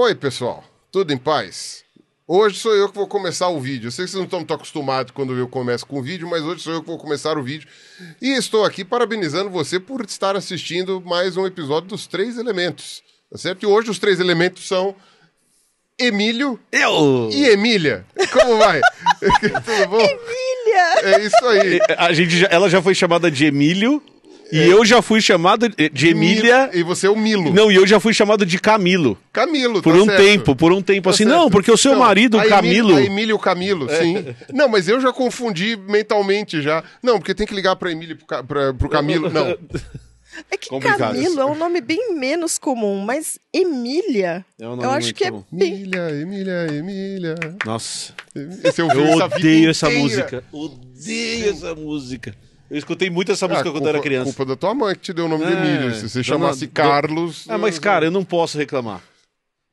Oi, pessoal. Tudo em paz? Hoje sou eu que vou começar o vídeo. Eu sei que vocês não estão muito acostumados quando eu começo com o vídeo, mas hoje sou eu que vou começar o vídeo. E estou aqui parabenizando você por estar assistindo mais um episódio dos Três Elementos. Tá certo? E hoje os três elementos são Emílio. Eu! E Emília. Como vai? Tudo bom? Emília! É isso aí. A gente já- ela já foi chamada de Emílio. E é. eu já fui chamado de Emília. E você é o Milo. Não, e eu já fui chamado de Camilo. Camilo, Por tá um certo. tempo, por um tempo. Tá assim, certo. não, porque o seu não, marido, a Camilo. Emília, a Emília e o Camilo, é. sim. É. Não, mas eu já confundi mentalmente já. Não, porque tem que ligar pra Emília e pro, pra, pro Camilo. Não. É que Complicado. Camilo é um nome bem menos comum, mas Emília, é um eu acho que é bem... Emília, Emília, Emília. Nossa. É eu, eu odeio essa, essa música. Odeio Sim. essa música. Eu escutei muito essa ah, música é, culpa, quando eu era criança. culpa da tua mãe que te deu o nome é, de Emílio. Se você chamasse Carlos. É, Ah, mas, cara, eu não posso reclamar.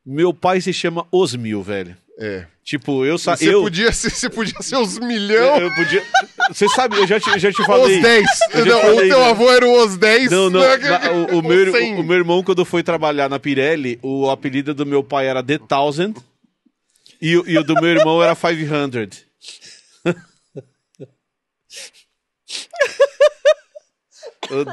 Meu pai se chama Osmil, velho. É. Tipo, eu sa... você eu... podia ser, Você podia ser os milhão. Eu, eu podia... Você sabe, eu já te, já te falei. Os 10. o teu né? avô era os 10. Não, não. o, o, meu, o, o, meu irmão, quando foi trabalhar na Pirelli, o apelido do meu pai era The Thousand e, e o do meu irmão era 500.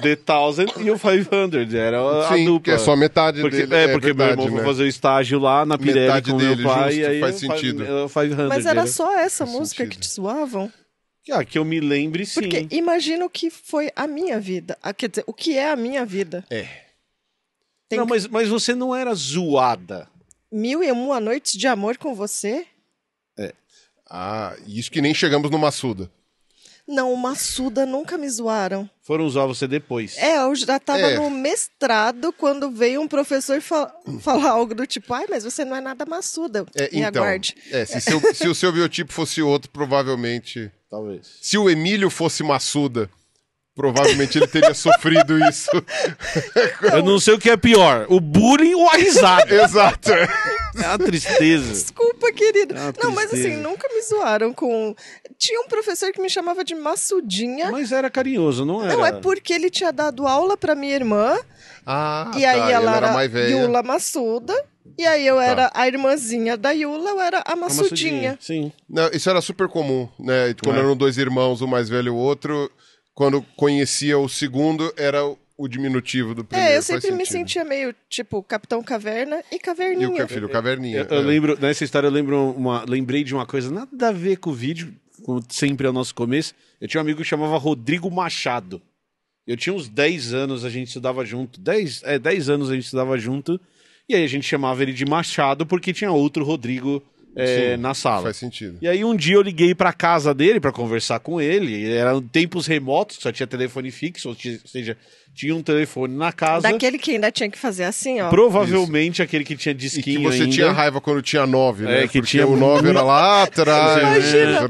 The Thousand e o 500, era a Sim, dupla. que é só metade porque, dele. É, é porque verdade, meu irmão né? foi fazer o estágio lá na Pirelli metade com dele, meu pai. Justo, e aí faz sentido. 500, Mas era, era só essa música sentido. que te zoavam? Ah, que eu me lembre, sim. Porque imagino que foi a minha vida. Ah, quer dizer, o que é a minha vida. É. Tem não, que... mas, mas você não era zoada. Mil e uma noites de amor com você? É. Ah, isso que nem chegamos no Massuda. Não, uma suda nunca me zoaram. Foram usar você depois. É, eu já tava é. no mestrado quando veio um professor fa falar algo do tipo, ai, mas você não é nada maçuda. É, me então, aguarde. É, se, seu, se o seu biotipo fosse outro, provavelmente. Talvez. Se o Emílio fosse maçuda. Provavelmente ele teria sofrido isso. Então, eu não sei o que é pior, o bullying ou a risada. Exato. É. É uma tristeza. Desculpa, querido. É não, mas assim, nunca me zoaram com. Tinha um professor que me chamava de maçudinha. Mas era carinhoso, não era? Não, é porque ele tinha dado aula para minha irmã. Ah, e aí tá, ela era, mais velha. Yula Massuda. E aí eu tá. era a irmãzinha da Yula, eu era a maçudinha. Sim. Não, isso era super comum, né? Quando é. eram dois irmãos, um mais velho e o outro quando conhecia o segundo, era o diminutivo do é, primeiro. É, eu sempre me sentia meio tipo Capitão Caverna e Caverninha. E o filho é. Caverninha. Eu, eu é. lembro, nessa história eu lembro uma, lembrei de uma coisa nada a ver com o vídeo, como sempre ao nosso começo. Eu tinha um amigo que chamava Rodrigo Machado. Eu tinha uns 10 anos, a gente estudava junto. 10, é, 10 anos a gente estudava junto. E aí a gente chamava ele de Machado porque tinha outro Rodrigo é, Sim, na sala. Faz sentido. E aí um dia eu liguei para casa dele para conversar com ele. Eram tempos remotos, só tinha telefone fixo, ou seja, tinha um telefone na casa. Daquele que ainda tinha que fazer assim, ó. Provavelmente Isso. aquele que tinha disquinho e que você ainda. tinha raiva quando tinha 9, né? É, que Porque tinha o 9 era lá atrás. Imagina.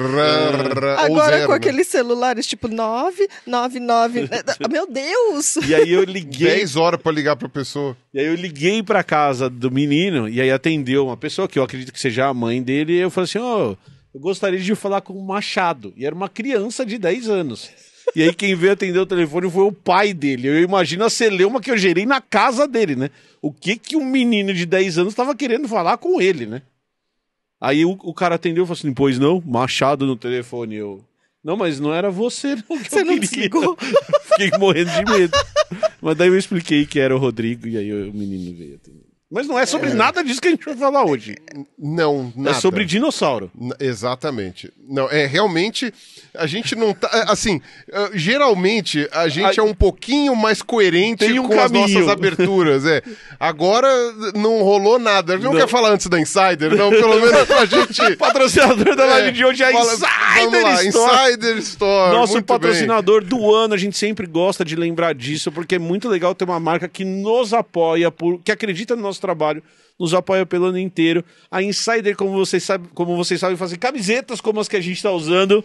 Agora zero, com né? aqueles celulares tipo nove nove nove ah, Meu Deus! E aí eu liguei. 10 horas para ligar pra pessoa. E aí eu liguei pra casa do menino e aí atendeu uma pessoa que eu acredito que seja a mãe dele. E eu falei assim, ó... Oh, eu gostaria de falar com o Machado. E era uma criança de 10 anos. E aí quem veio atender o telefone foi o pai dele. Eu imagino a celeuma que eu gerei na casa dele, né? O que que um menino de 10 anos estava querendo falar com ele, né? Aí o, o cara atendeu e falou assim, pois não, machado no telefone. Eu, não, mas não era você. Não, você não desligou? Fiquei morrendo de medo. mas daí eu expliquei que era o Rodrigo e aí o menino veio atender. Mas não é sobre é. nada disso que a gente vai falar hoje. Não, é nada. É sobre dinossauro. N exatamente. Não, é realmente a gente não tá é, assim, é, geralmente a gente a... é um pouquinho mais coerente um com caminho. as nossas aberturas, é. Agora não rolou nada. Não, não quer falar antes da Insider, não, pelo menos pra gente. patrocinador da live é, de hoje é a Insider lá, Store. Insider Store. Nosso muito patrocinador bem. do ano, a gente sempre gosta de lembrar disso porque é muito legal ter uma marca que nos apoia, por, que acredita no nosso trabalho, nos apoia pelo ano inteiro. A Insider, como vocês, sabe, como vocês sabem, fazem camisetas como as que a gente está usando,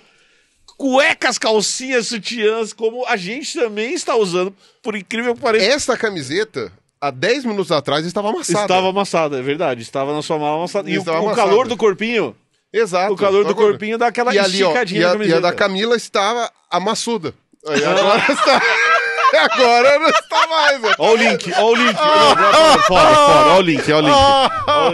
cuecas, calcinhas, sutiãs, como a gente também está usando, por incrível que pareça. Esta camiseta, há 10 minutos atrás, estava amassada. Estava amassada, é verdade. Estava na sua mala amassada. E, o, amassada. o calor do corpinho... Exato. O calor do agora. corpinho dá aquela e ali, ó, e a, e a da Camila estava amassuda. Aí agora está... Agora não está mais. Olha né? o link, olha o link. Fora, fora, olha o link, olha o link. Olha o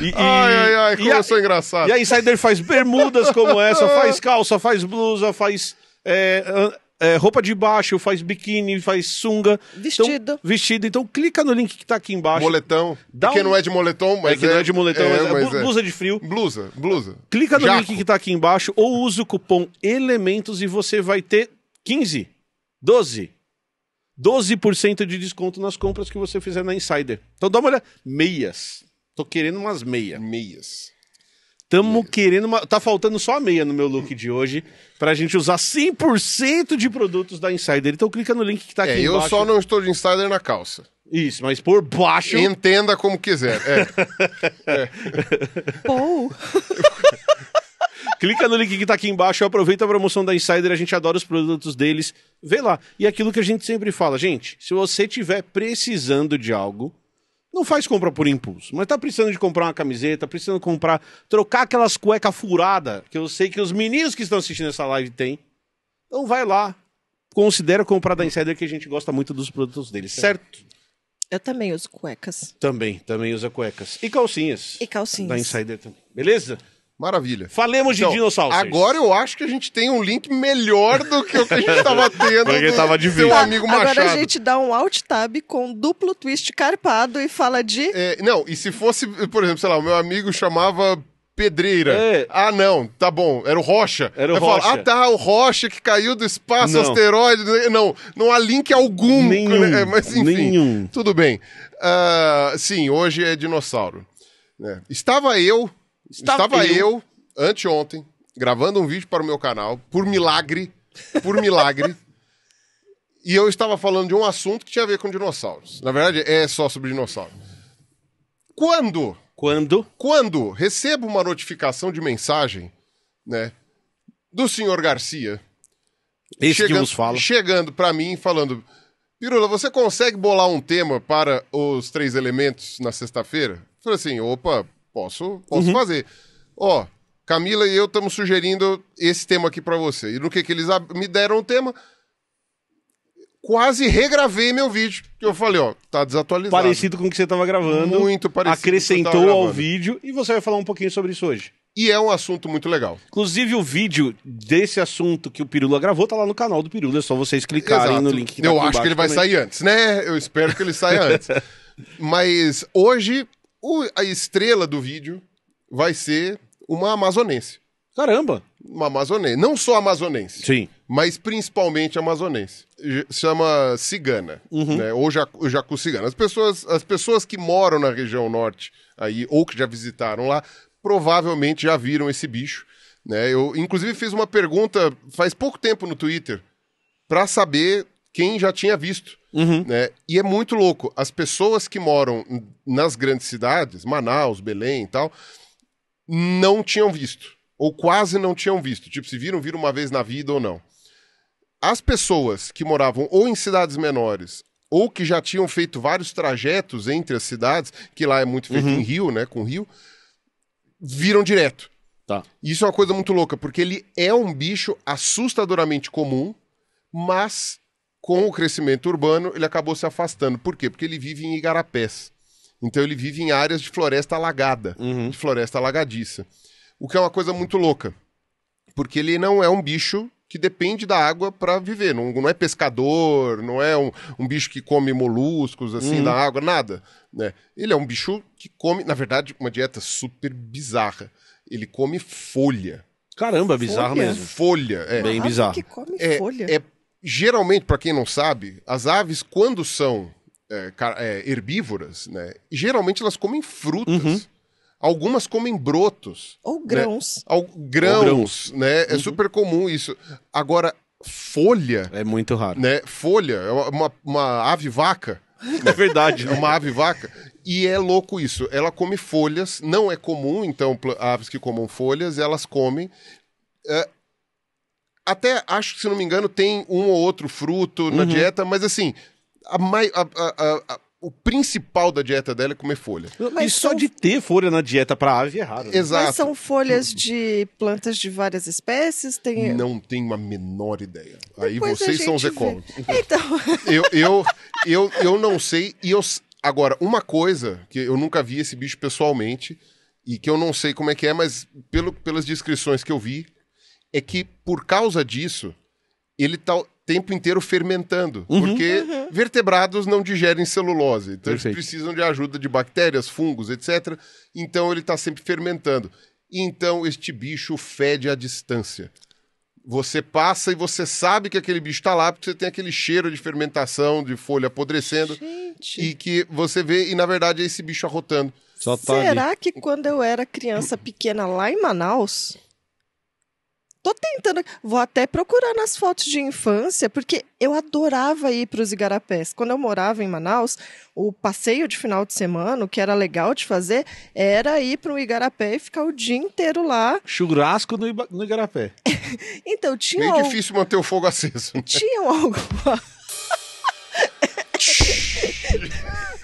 link. E, ai, ai, ai, como eu sou engraçado. E a Insider faz bermudas como essa, faz calça, faz blusa, faz. É, é, roupa de baixo, faz biquíni, faz sunga. Então, vestido. Então, vestido. Então clica no link que está aqui embaixo. Moletão. Dá um... não é de moletom, mas. É que é, não é de moletom, é, mas, é mas é. blusa de frio. Blusa, blusa. Clica no Jaco. link que está aqui embaixo ou usa o cupom Elementos e você vai ter 15, 12, 12% de desconto nas compras que você fizer na Insider. Então dá uma olhada. Meias. Tô querendo umas meia. meias. Tamo meias. querendo uma. Tá faltando só a meia no meu look de hoje pra gente usar 100% de produtos da Insider. Então clica no link que tá é, aqui é, embaixo. Eu só não estou de Insider na calça. Isso, mas por baixo. Entenda como quiser. É. é. Pou. Clica no link que tá aqui embaixo, aproveita a promoção da Insider, a gente adora os produtos deles. Vê lá. E aquilo que a gente sempre fala, gente, se você tiver precisando de algo, não faz compra por impulso, mas tá precisando de comprar uma camiseta, precisando comprar, trocar aquelas cueca furada, que eu sei que os meninos que estão assistindo essa live têm. Então vai lá, considera comprar da Insider que a gente gosta muito dos produtos deles, certo? Eu também uso cuecas. Também, também usa cuecas. E calcinhas. E calcinhas. Da Insider também. Beleza? Maravilha. Falemos de então, dinossauros. Agora eu acho que a gente tem um link melhor do que o que a gente estava tendo. Porque estava difícil. Seu amigo Machado. Tá, agora a gente dá um alt tab com duplo twist carpado e fala de. É, não, e se fosse, por exemplo, sei lá, o meu amigo chamava pedreira. É. Ah, não, tá bom, era o Rocha. Era o Rocha. Fala, ah, tá, o Rocha que caiu do espaço, não. asteroide. Não, não há link algum. Né? Nenhum. Né? Mas enfim, Nenhum. tudo bem. Uh, sim, hoje é dinossauro. É. Estava eu Estava, Estava eu, eu, anteontem, gravando um vídeo para o meu canal, por milagre, por milagre. e eu estava falando de um assunto que tinha a ver com dinossauros. Na verdade, é só sobre dinossauros. Quando? Quando? Quando recebo uma notificação de mensagem, né, do senhor Garcia. Esse chegando, que nos fala. Chegando para mim falando: Pirula, você consegue bolar um tema para os três elementos na sexta-feira? falei assim: opa, Posso, posso uhum. fazer. Ó, Camila e eu estamos sugerindo esse tema aqui para você. E no que, que eles me deram o tema, quase regravei meu vídeo. Que eu falei, ó, tá desatualizado. Parecido com o que você estava gravando. Muito parecido. Acrescentou gravando. ao vídeo e você vai falar um pouquinho sobre isso hoje. E é um assunto muito legal. Inclusive, o vídeo desse assunto que o Pirula gravou tá lá no canal do Pirula, é só vocês clicarem Exato. no link. Que tá eu acho que ele também. vai sair antes, né? Eu espero que ele saia antes. Mas hoje o, a estrela do vídeo vai ser uma amazonense. Caramba! Uma amazonense. Não só amazonense. Sim. Mas principalmente amazonense. Chama cigana, uhum. né? Ou jacu, jacu cigana. As pessoas, as pessoas que moram na região norte aí, ou que já visitaram lá, provavelmente já viram esse bicho. Né? Eu, inclusive, fiz uma pergunta faz pouco tempo no Twitter para saber quem já tinha visto. Uhum. Né? E é muito louco. As pessoas que moram nas grandes cidades, Manaus, Belém e tal, não tinham visto. Ou quase não tinham visto. Tipo, se viram, viram uma vez na vida ou não. As pessoas que moravam ou em cidades menores ou que já tinham feito vários trajetos entre as cidades, que lá é muito feito uhum. em rio, né, com rio, viram direto. Tá. Isso é uma coisa muito louca, porque ele é um bicho assustadoramente comum, mas com o crescimento urbano, ele acabou se afastando. Por quê? Porque ele vive em igarapés. Então ele vive em áreas de floresta alagada, uhum. de floresta alagadiça. O que é uma coisa muito louca. Porque ele não é um bicho que depende da água para viver. Não, não, é pescador, não é um, um bicho que come moluscos assim uhum. da água, nada. Né? Ele é um bicho que come, na verdade, uma dieta super bizarra. Ele come folha. Caramba, bizarro folha. mesmo. Folha, é. Bem bizarro. Que come é, folha. É, é geralmente, para quem não sabe, as aves, quando são é, é, herbívoras, né, geralmente elas comem frutas. Uhum. Algumas comem brotos. Ou né, grãos. Né? grãos, Ou grãos, né? É uhum. É super comum isso. Agora, folha. É muito raro. Né? Folha é uma, uma ave vaca. É verdade. É uma ave vaca. E é louco isso. Ela come folhas, não é comum, então, aves que comam folhas, elas comem. É, até acho que, se não me engano, tem um ou outro fruto uhum. na dieta, mas assim, a, a, a, a o principal da dieta dela é comer folha. Mas e só de ter folha na dieta para ave é raro. Né? Exato. Mas são uhum. folhas de plantas de várias espécies? Tem... Não tenho a menor ideia. Depois Aí vocês são os ecólogos. Então... eu, eu, eu, eu não sei. E eu... Agora, uma coisa que eu nunca vi esse bicho pessoalmente e que eu não sei como é que é, mas pelo, pelas descrições que eu vi, é que por causa disso, ele tá o tempo inteiro fermentando, uhum. porque uhum. vertebrados não digerem celulose, então Perfeito. eles precisam de ajuda de bactérias, fungos, etc. Então ele está sempre fermentando. Então este bicho fede à distância. Você passa e você sabe que aquele bicho está lá, porque você tem aquele cheiro de fermentação, de folha apodrecendo. Gente. E que você vê, e na verdade é esse bicho arrotando. Tá Será ali. que quando eu era criança pequena lá em Manaus, Tô tentando. Vou até procurar nas fotos de infância, porque eu adorava ir para os igarapés. Quando eu morava em Manaus, o passeio de final de semana, o que era legal de fazer, era ir para um igarapé e ficar o dia inteiro lá. Churrasco no, no igarapé. então, tinha. Meio al... difícil manter o fogo aceso. Né? Tinham alguma.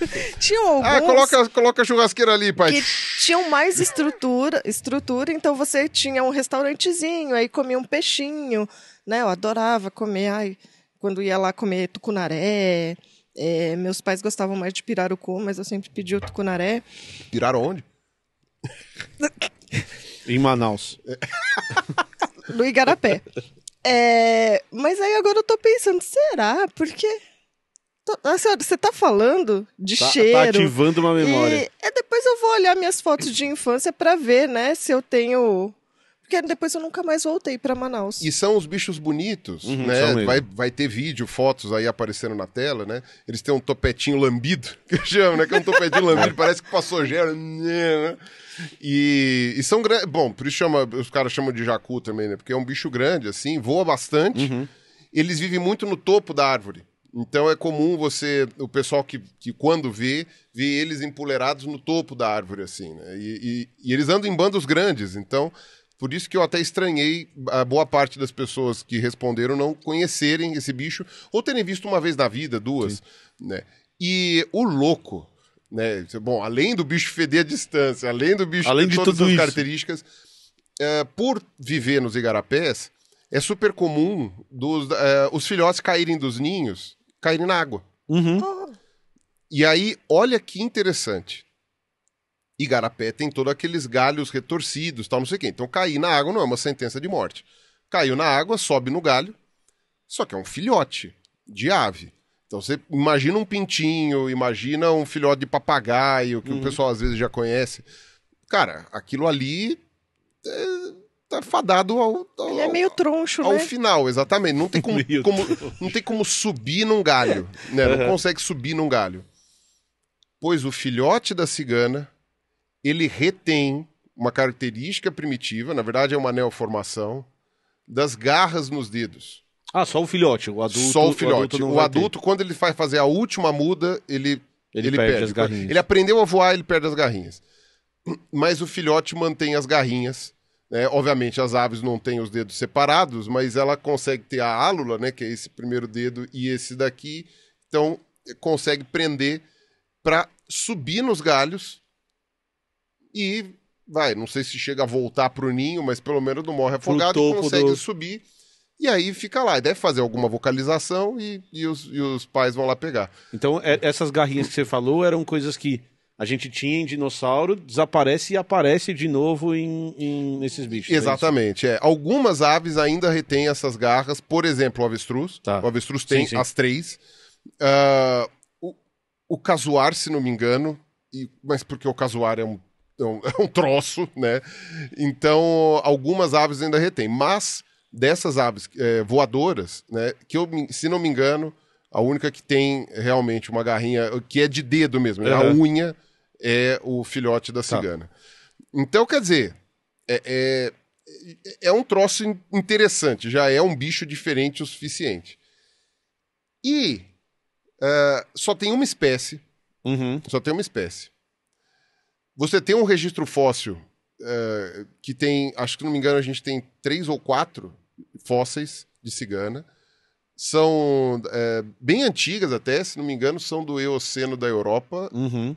tinham ah, alguns. Ah, coloca, coloca a churrasqueira ali, pai. Que tinham mais estrutura, estrutura, então você tinha um restaurantezinho, aí comia um peixinho, né? Eu adorava comer. Ai, quando ia lá comer tucunaré. É, meus pais gostavam mais de pirarucu, mas eu sempre pedi o tucunaré. Piraram onde? em Manaus. no Igarapé. É, mas aí agora eu tô pensando, será? Porque a senhora, você tá falando de tá, tá cheiro. Tá ativando uma memória. E, é, depois eu vou olhar minhas fotos de infância para ver, né, se eu tenho. Porque depois eu nunca mais voltei para Manaus. E são os bichos bonitos, uhum, né? Vai, vai ter vídeo, fotos aí aparecendo na tela, né? Eles têm um topetinho lambido, que chama, né? Que é um topetinho lambido, parece que passou gel. Né? E, e, são grandes. Bom, por isso chama, os caras chamam de jacu também, né? Porque é um bicho grande, assim, voa bastante. Uhum. Eles vivem muito no topo da árvore. Então é comum você, o pessoal que, que quando vê, vê eles empoleirados no topo da árvore, assim, né? E, e, e eles andam em bandos grandes, então por isso que eu até estranhei a boa parte das pessoas que responderam não conhecerem esse bicho ou terem visto uma vez na vida, duas, Sim. né? E o louco, né? Bom, além do bicho feder a distância, além do bicho além ter de todas as características, eh, por viver nos igarapés, é super comum dos, eh, os filhotes caírem dos ninhos caírem na água. Uhum. E aí, olha que interessante. Igarapé tem todos aqueles galhos retorcidos, tal, não sei o quê. Então, cair na água não é uma sentença de morte. Caiu na água, sobe no galho, só que é um filhote de ave. Então, você imagina um pintinho, imagina um filhote de papagaio, que uhum. o pessoal às vezes já conhece. Cara, aquilo ali é tá fadado ao, ao Ele é meio troncho, ao, né? Ao final, exatamente. Não tem como, como não tem como subir num galho, né? Não uhum. consegue subir num galho. Pois o filhote da cigana, ele retém uma característica primitiva, na verdade é uma neoformação, das garras nos dedos. Ah, só o filhote, o adulto. Só o filhote. O adulto, o adulto quando ele vai fazer a última muda, ele, ele, ele perde, perde as garrinhas. Ele aprendeu a voar, ele perde as garrinhas. Mas o filhote mantém as garrinhas é, obviamente as aves não têm os dedos separados, mas ela consegue ter a álula, né, que é esse primeiro dedo e esse daqui, então consegue prender para subir nos galhos e vai, não sei se chega a voltar para o ninho, mas pelo menos não morre afogado e consegue do... subir. E aí fica lá, deve fazer alguma vocalização e, e, os, e os pais vão lá pegar. Então, é, essas garrinhas que você falou eram coisas que a gente tinha em dinossauro, desaparece e aparece de novo em, em nesses bichos. Né? Exatamente. É, é Algumas aves ainda retêm essas garras, por exemplo, o avestruz. Tá. O avestruz tem sim, sim. as três. Uh, o, o casuar, se não me engano, e, mas porque o casuar é um, é um, é um troço, né? Então, algumas aves ainda retêm. Mas dessas aves eh, voadoras, né, que eu, se não me engano, a única que tem realmente uma garrinha, que é de dedo mesmo, uhum. a unha é o filhote da tá. cigana. Tá. Então, quer dizer, é, é, é, um troço interessante, já é um bicho diferente o suficiente. E uh, só tem uma espécie. Uhum. Só tem uma espécie. Você tem um registro fóssil uh, que tem, acho que não me engano, a gente tem três ou quatro fósseis de cigana são é, bem antigas até, se não me engano, são do Eoceno da Europa. Uhum.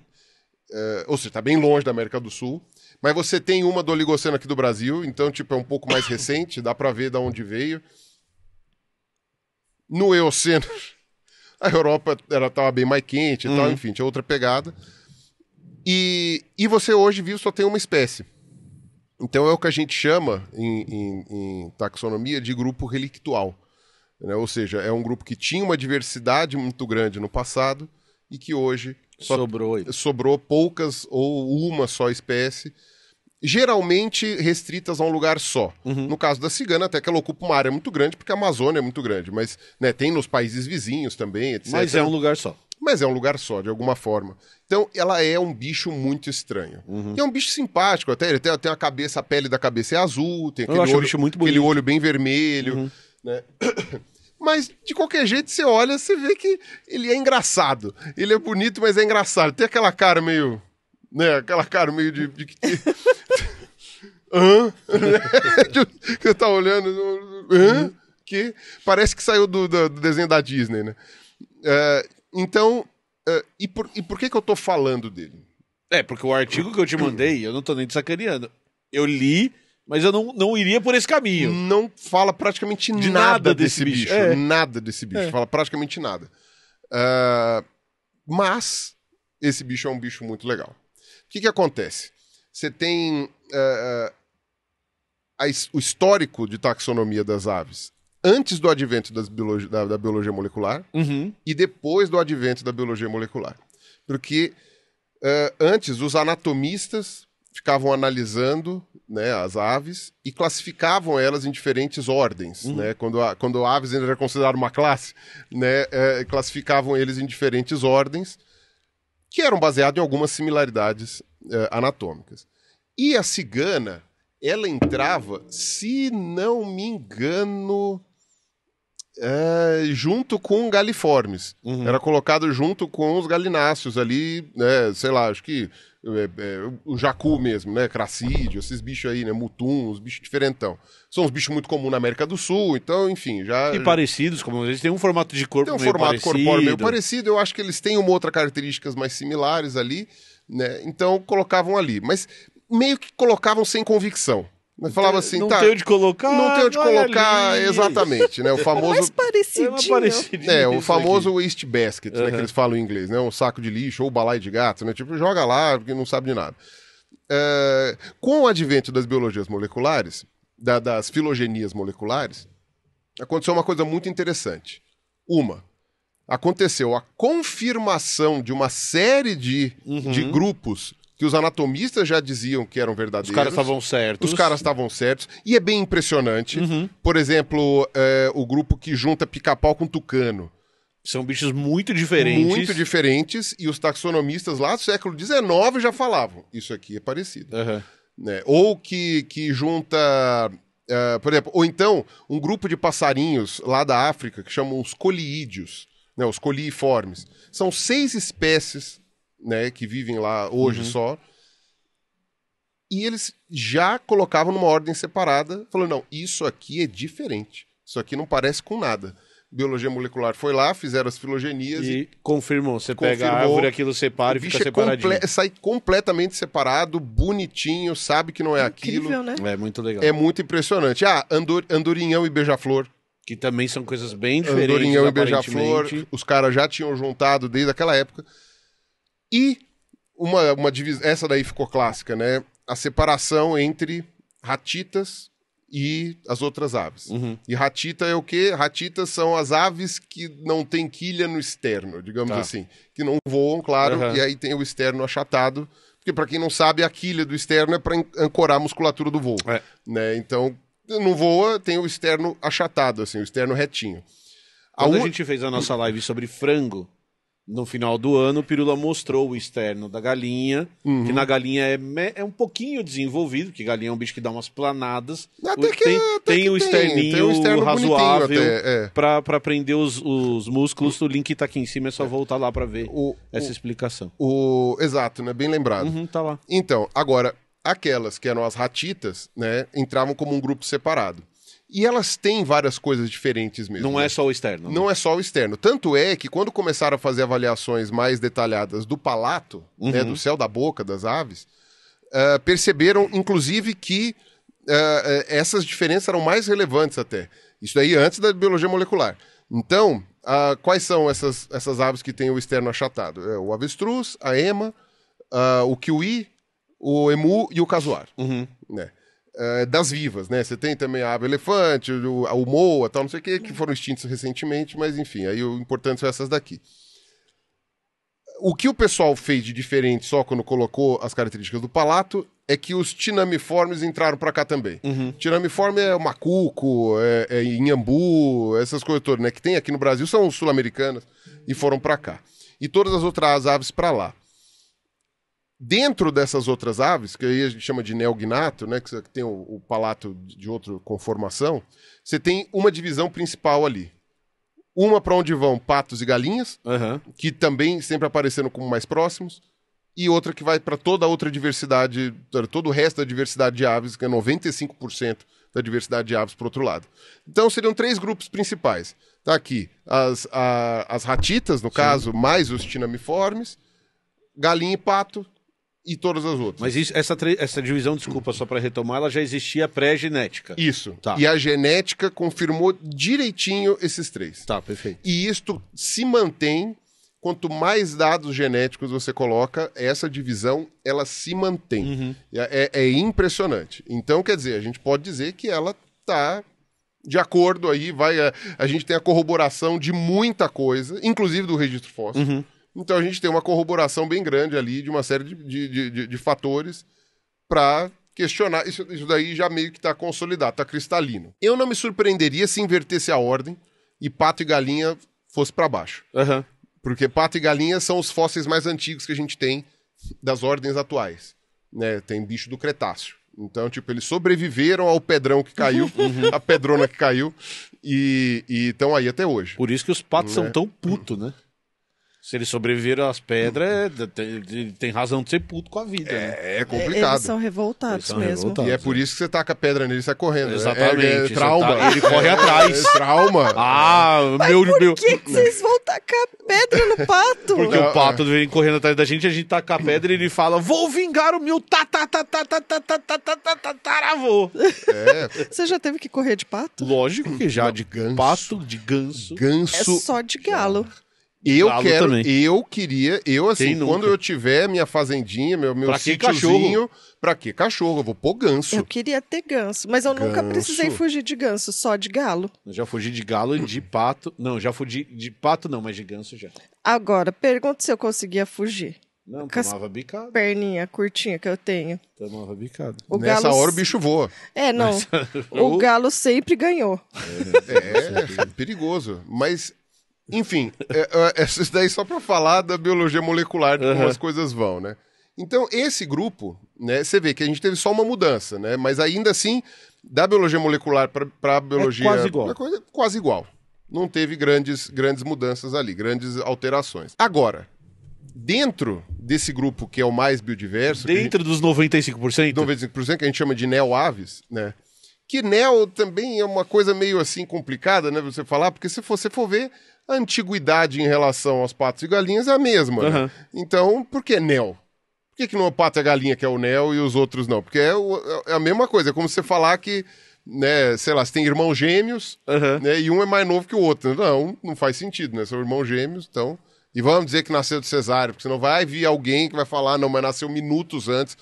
É, ou seja, está bem longe da América do Sul. Mas você tem uma do Oligoceno aqui do Brasil, então tipo é um pouco mais recente, dá para ver de onde veio. No Eoceno, a Europa estava bem mais quente e uhum. tal, enfim, tinha outra pegada. E, e você hoje viu só tem uma espécie. Então é o que a gente chama em, em, em taxonomia de grupo relictual. Né? Ou seja, é um grupo que tinha uma diversidade muito grande no passado e que hoje sobrou. sobrou poucas ou uma só espécie, geralmente restritas a um lugar só. Uhum. No caso da cigana, até que ela ocupa uma área muito grande, porque a Amazônia é muito grande, mas né, tem nos países vizinhos também, etc. Mas é um lugar só. Mas é um lugar só, de alguma forma. Então, ela é um bicho muito estranho. Uhum. E é um bicho simpático até. Ele tem, tem a cabeça, a pele da cabeça é azul, tem aquele, olho, muito bonito. aquele olho bem vermelho. Uhum. Né? mas de qualquer jeito você olha, você vê que ele é engraçado. Ele é bonito, mas é engraçado. Tem aquela cara meio. né? Aquela cara meio de. de... Hã? Você tá olhando. Hã? Que parece que saiu do, do, do desenho da Disney, né? Uh, então, uh, e, por, e por que, que eu tô falando dele? É, porque o artigo que eu te mandei, eu não tô nem te sacaneando. Eu li mas eu não, não iria por esse caminho. Não fala praticamente nada, nada desse, desse, bicho. bicho. É. Nada desse bicho. É. Fala praticamente nada. Uh, mas esse bicho é um bicho muito legal. O que, que acontece? Você tem uh, a, o histórico de taxonomia das aves antes do advento biologi da, da, biologia molecular uhum. e depois do advento da biologia molecular. Porque uh, antes os anatomistas ficavam analisando né, as aves e classificavam elas em diferentes ordens. Uhum. Né? Quando, a, quando aves ainda era considerada uma classe, né, é, classificavam eles em diferentes ordens, que eram baseadas em algumas similaridades é, anatômicas. E a cigana, ela entrava, se não me engano, é, junto com galiformes. Uhum. Era colocado junto com os galináceos ali, né, sei lá, acho que é, é, o jacu mesmo, né? Cracídeo, esses bichos aí, né? Mutum, os bichos diferentão. São uns bichos muito comuns na América do Sul, então, enfim, já. E parecidos, como eles têm um formato de corpo tem um meio formato parecido. corpóreo meio parecido. Eu acho que eles têm uma outra características mais similares ali, né? Então colocavam ali. Mas meio que colocavam sem convicção. Mas falava assim, não tá. Não tenho de colocar. Não tenho de colocar, ali. exatamente, né? O é famoso. Mais parecidinho. é, é o famoso aqui. waste basket, uhum. né? Que eles falam em inglês, né? Um saco de lixo ou balai de gato, né? Tipo, joga lá, porque não sabe de nada. É... com o advento das biologias moleculares, da, das filogenias moleculares, aconteceu uma coisa muito interessante. Uma, aconteceu a confirmação de uma série de, uhum. de grupos que os anatomistas já diziam que eram verdadeiros. Os caras estavam certos. Os caras estavam certos. E é bem impressionante. Uhum. Por exemplo, é, o grupo que junta pica-pau com tucano. São bichos muito diferentes. Muito diferentes. E os taxonomistas lá do século XIX já falavam. Isso aqui é parecido. Uhum. Né? Ou que, que junta. Uh, por exemplo, ou então um grupo de passarinhos lá da África que chamam os coliídeos, né, os coliiformes. São seis espécies né, que vivem lá hoje uhum. só. E eles já colocavam numa ordem separada, falando: não, isso aqui é diferente. Isso aqui não parece com nada. Biologia molecular foi lá, fizeram as filogenias. E, e confirmou: você confirmou, pega a árvore, aquilo separa e fica é separadinho. Comple sai completamente separado, bonitinho, sabe que não é, é incrível, aquilo. Né? É muito legal. É muito impressionante. Ah, andor andorinhão e beija-flor. Que também são coisas bem diferentes. Andorinhão e beija-flor, os caras já tinham juntado desde aquela época. E uma, uma divisão. Essa daí ficou clássica, né? A separação entre ratitas e as outras aves. Uhum. E ratita é o quê? Ratitas são as aves que não têm quilha no externo, digamos tá. assim. Que não voam, claro, uhum. e aí tem o externo achatado. Porque, para quem não sabe, a quilha do externo é para ancorar a musculatura do voo. É. Né? Então, não voa, tem o externo achatado, assim, o externo retinho. Quando a, a gente fez a nossa live sobre frango, no final do ano, o Pirula mostrou o externo da galinha, uhum. que na galinha é, é um pouquinho desenvolvido, que galinha é um bicho que dá umas planadas. Até que, tem, até tem que o externinho tem, tem externo razoável para é. pra, prender os, os músculos. O link tá aqui em cima, é só é. voltar lá para ver o, essa o, explicação. O, exato, né? Bem lembrado. Uhum, tá lá. Então, agora, aquelas que eram as ratitas, né, entravam como um grupo separado. E elas têm várias coisas diferentes mesmo. Não é né? é só o externo. Né? Não né? é só o externo. Tanto é que quando começaram a fazer avaliações mais detalhadas do palato, né, uhum. né, do céu da boca das aves, uh, perceberam, inclusive, que uh, essas diferenças eram mais relevantes até. Isso daí antes da biologia molecular. Então, uh, quais são essas, essas aves que têm o externo achatado? É o avestruz, a ema, o kiwi, o emu e o casuar. Uhum. Né? Eh, das vivas, né? Você tem também a ave elefante, o, o moa, tal, não sei o que, que uhum. foram extintos recentemente, mas enfim, aí o importante são essas daqui. O que o pessoal fez de diferente só quando colocou as características do palato é que os tinamiformes entraram para cá também. Uhum. Tinamiforme é o macuco, é, é inhambu, essas coisas todas, né? Que tem aqui no Brasil, são sul-americanas e uhum. foram para cá. E todas as outras aves para lá. Dentro dessas outras aves, que aí a gente chama de neognato, né, que tem o, o palato de outra conformação, você tem uma divisão principal ali. Uma para onde vão patos e galinhas, uhum. que também sempre aparecendo como mais próximos, e outra que vai para toda a outra diversidade, todo o resto da diversidade de aves, que é 95% da diversidade de aves, por outro lado. Então seriam três grupos principais. Tá aqui as, a, as ratitas, no Sim. caso, mais os tinamiformes, galinha e pato, e todas as outras. Mas isso, essa, essa divisão, desculpa, só para retomar, ela já existia pré-genética. Isso. Tá. E a genética confirmou direitinho esses três. Tá, perfeito. E isto se mantém. Quanto mais dados genéticos você coloca, essa divisão ela se mantém. Uhum. É, é, é impressionante. Então, quer dizer, a gente pode dizer que ela está de acordo aí, vai a, a, gente tem a corroboração de muita coisa, inclusive do registro fóssil. Uhum. Então a gente tem uma corroboração bem grande ali de uma série de, de, de, de fatores para questionar. Isso, isso daí já meio que está consolidado, está cristalino. Eu não me surpreenderia se invertesse a ordem e pato e galinha fosse para baixo. Uhum. Porque pato e galinha são os fósseis mais antigos que a gente tem das ordens atuais. Né? Tem bicho do Cretáceo. Então, tipo, eles sobreviveram ao pedrão que caiu, uhum. a pedrona que caiu, e estão aí até hoje. Por isso que os patos né? são tão putos, né? Se eles sobreviveram às pedras, tem, razão de ser puto com a vida. É, né? é complicado. Eles são revoltados eles são mesmo. Revoltados, e é por isso que você taca a pedra nele e sai correndo. Exatamente. É, é trauma. Tá... Ele corre atrás. trauma. Ah, Mas meu... Por meu... que, que vocês vão tacar pedra no pato? Porque o pato vem correndo atrás da gente, a gente taca a pedra e ele fala, vou vingar o meu tataravô. É. Você já teve que correr de pato? Lógico que já. De ganso. Pato, de ganso. Ganso. É só de galo. Eu quero, também. eu queria, eu assim, quando eu tiver minha fazendinha, meu, meu pra sítiozinho, que cachorro? Eu vou pôr ganso. Eu queria ter ganso, mas eu ganso. nunca precisei fugir de ganso, só de galo. Eu já fugi de galo e de pato. Não, já fugi de pato não, mas de ganso já. Agora, pergunta se eu conseguia fugir. Não, Com tomava bicada. Perninha curtinha que eu tenho. Tomava bicada. O Nessa galo... hora o bicho voa. É, não. O galo sempre ganhou. É, é, é perigoso. Mas enfim, é, é, daí só para falar da biologia molecular, de como uhum. as coisas vão, né? Então, esse grupo, né, você vê que a gente teve só uma mudança, né? Mas ainda assim, da biologia molecular para biologia. É quase igual. Coisa, quase igual. Não teve grandes, grandes mudanças ali, grandes alterações. Agora, dentro desse grupo que é o mais biodiverso. Dentro gente, dos 95%? 95%, que a gente chama de neo-aves, né? Que neo também é uma coisa meio assim complicada, né? Você falar, porque se você for, for ver, a antiguidade em relação aos patos e galinhas é a mesma. Uhum. Né? Então, por que neo? Por que, que é pato e é galinha que é o neo e os outros não? Porque é, o, é a mesma coisa, é como você falar que né, sei lá, você tem irmãos gêmeos, uhum. né, e um é mais novo que o outro. Não, não faz sentido, né? São irmãos gêmeos, então. E vamos dizer que nasceu de cesárea, porque senão vai vir alguém que vai falar, não, mas nasceu minutos antes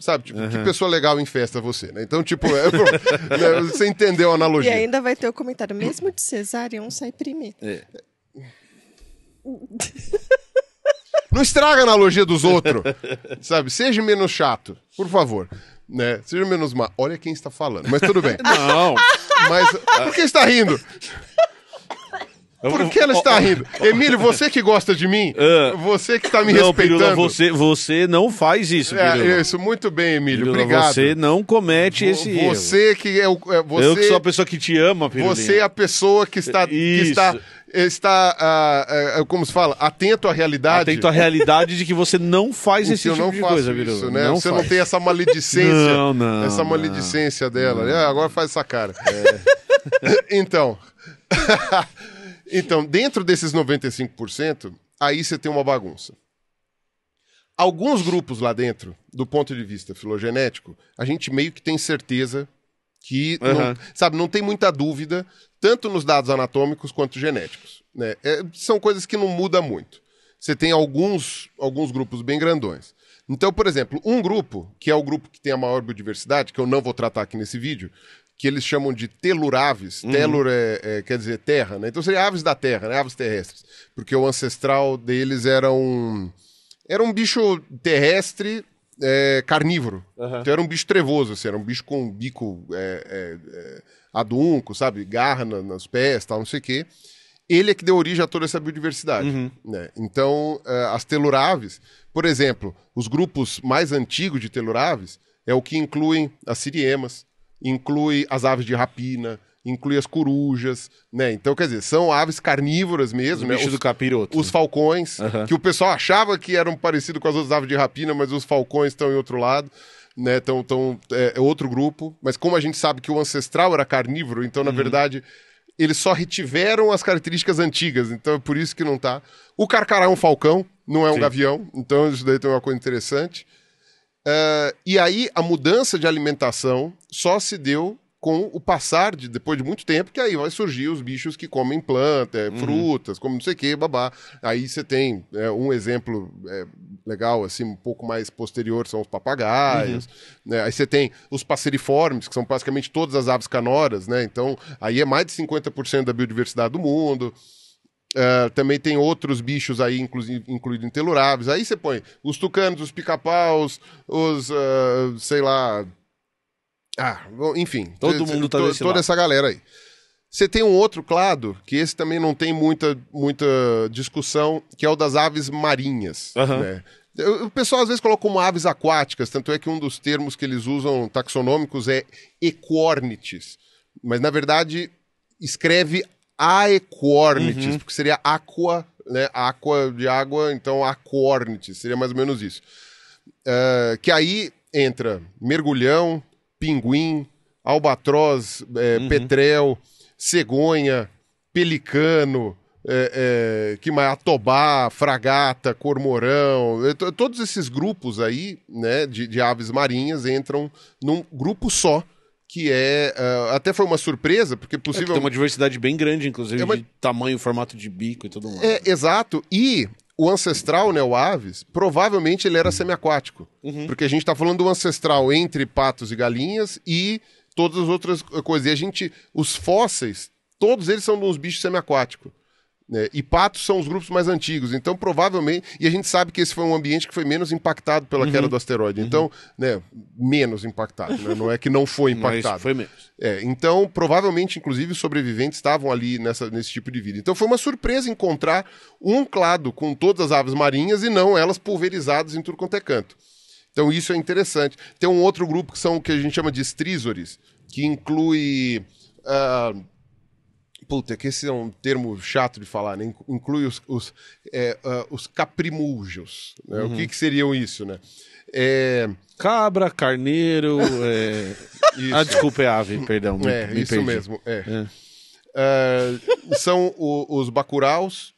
sabe, tipo, uhum. que pessoa legal em festa é você, né? Então, tipo, é, né, você entendeu a analogia. E ainda vai ter o comentário, mesmo de cesárea, um sai primeiro. É. Não estraga a analogia dos outros, sabe? Seja menos chato, por favor. Né? Seja menos má. Olha quem está falando, mas tudo bem. Não. Mas por que está rindo? Por que ela está rindo? Emílio, você que gosta de mim, uh, você que está me não, respeitando. Pirula, você, você não faz isso, é, Pirula. É, isso, muito bem, Emílio, pirula, obrigado. Você não comete esse você erro. Você que é o... É, você, Eu que sou a pessoa que te ama, Pirula. Você é a pessoa que está... Isso. Que está está, ah, é, é, como se fala, atento à realidade. Atento à realidade de que você não faz esse tipo não de coisa, isso, né? Não você faz. não tem essa maledicência. não, não. Essa maledicência não. dela. agora faz essa cara. É. então. Então, dentro desses 95%, aí você tem uma bagunça. Alguns grupos lá dentro, do ponto de vista filogenético, a gente meio que tem certeza que, uhum. não, sabe, não tem muita dúvida, tanto nos dados anatômicos quanto genéticos. Né? É, são coisas que não mudam muito. Você tem alguns, alguns grupos bem grandões. Então, por exemplo, um grupo, que é o grupo que tem a maior biodiversidade, que eu não vou tratar aqui nesse vídeo, que eles chamam de teluraves. Uhum. Telur é, é, quer dizer terra, né? Então seria aves da terra, né? Aves terrestres. Porque o ancestral deles era um. Era um bicho terrestre é, carnívoro. Uhum. Então era um bicho trevoso, assim, era um bicho com um bico é, é, é, adunco, sabe? Garra na, nas pés, tal, não sei o quê. Ele é que deu origem a toda essa biodiversidade. Uhum. Né? Então, é, as teluraves, por exemplo, os grupos mais antigos de teluraves é o que incluem as siriemas, inclui as aves de rapina, inclui as corujas, né? Então, quer dizer, são aves carnívoras mesmo, né? os né? Os, do capiroto. Os falcões, que o pessoal achava que eram parecidos com as outras aves de rapina, mas os falcões estão em outro lado. Né, Então, tão, é, é outro grupo, mas como a gente sabe que o ancestral era carnívoro, então, na uhum. verdade, eles só retiveram as características antigas, então é por isso que não tá. O carcará é um falcão, não é um Sim. gavião, então isso daí tem uma coisa interessante. Uh, e aí a mudança de alimentação só se deu com o passar de depois de muito tempo, que aí vai surgir os bichos que comem planta, é, uhum. frutas, como não sei o que, babá. Aí você tem é, um exemplo é, legal, assim, um pouco mais posterior, são os papagaios. Uhum. Né? Aí você tem os passeriformes, que são basicamente todas as aves canoras, né? Então, aí é mais de 50% da biodiversidade do mundo. Uh, também tem outros bichos aí, inclu incluindo inteluráveis. Aí você põe os tucanos, os pica-paus, os, uh, sei lá... Ah, enfim. Todo mundo tá to Toda lado. essa galera aí. Você tem um outro clado, que esse também não tem muita, muita discussão, que é o das aves marinhas. Uhum. Né? O pessoal às vezes coloca como aves aquáticas, tanto é que um dos termos que eles usam taxonômicos é ecornites. Mas na verdade escreve aequornites, uhum. porque seria aqua, né? Aqua de água, então aquornites, seria mais ou menos isso. Uh, que aí entra mergulhão, pinguim, albatroz, é, uhum. petrel, cegonha, pelicano, é, é, que mais? Atobá, fragata, cormorão, todos esses grupos aí, né, de, de aves marinhas entram num grupo só, que é. Uh, até foi uma surpresa, porque é possível. É tem uma diversidade bem grande, inclusive, é uma... de tamanho, formato de bico e tudo mais. É, exato. E o ancestral, né, o Aves, provavelmente ele era semiaquático. Uhum. Porque a gente está falando do ancestral entre patos e galinhas e todas as outras coisas. E a gente. Os fósseis, todos eles são de uns bichos semiaquáticos. É, e Patos são os grupos mais antigos, então provavelmente. E a gente sabe que esse foi um ambiente que foi menos impactado pela uhum. queda do asteroide. Então, uhum. Então, né, menos impactado, né? não é que não foi impactado. Mas foi menos. É, então, provavelmente, inclusive, os sobreviventes estavam ali nessa, nesse tipo de vida. Então, foi uma surpresa encontrar um clado com todas as aves marinhas e não elas pulverizadas em tudo quanto é canto. Então, isso é interessante. Tem um outro grupo que são o que a gente chama de estrisores, que inclui. Uh, puta, que esse é um termo chato de falar, né? inclui os, os, é, uh, os caprimúgios. Né? Uhum. O que, uhum. que seriam isso, né? É... Cabra, carneiro. é... Ah, desculpa, é ave, perdão. É, me, é, me isso perdi. mesmo. É. Uh, são o, os bacuraus,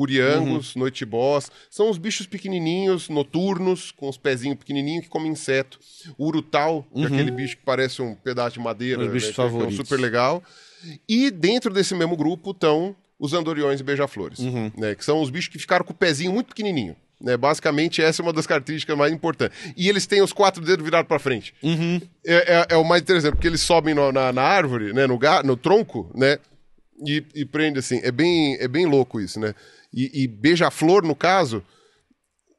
Curiangos, uhum. noitibós, são os bichos pequenininhos, noturnos, com os pezinhos pequenininhos que comem inseto. O urutau, uhum. que é aquele uhum. bicho que parece um pedaço de madeira, né, favorito. Né, é um super legal. E dentro desse mesmo grupo estão os andoriões e beija-flores, uhum. né, que são os bichos que ficaram com o pezinho muito pequenininho. Né, basicamente, essa é uma das características mais importantes. E eles têm os quatro dedos virados para frente. Uhum. É, é, é, o mais interessante, porque eles sobem no, na, na, árvore, né, no, no tronco, né, e, e prende assim. É bem, é bem louco isso, né? e, e beija-flor, no caso,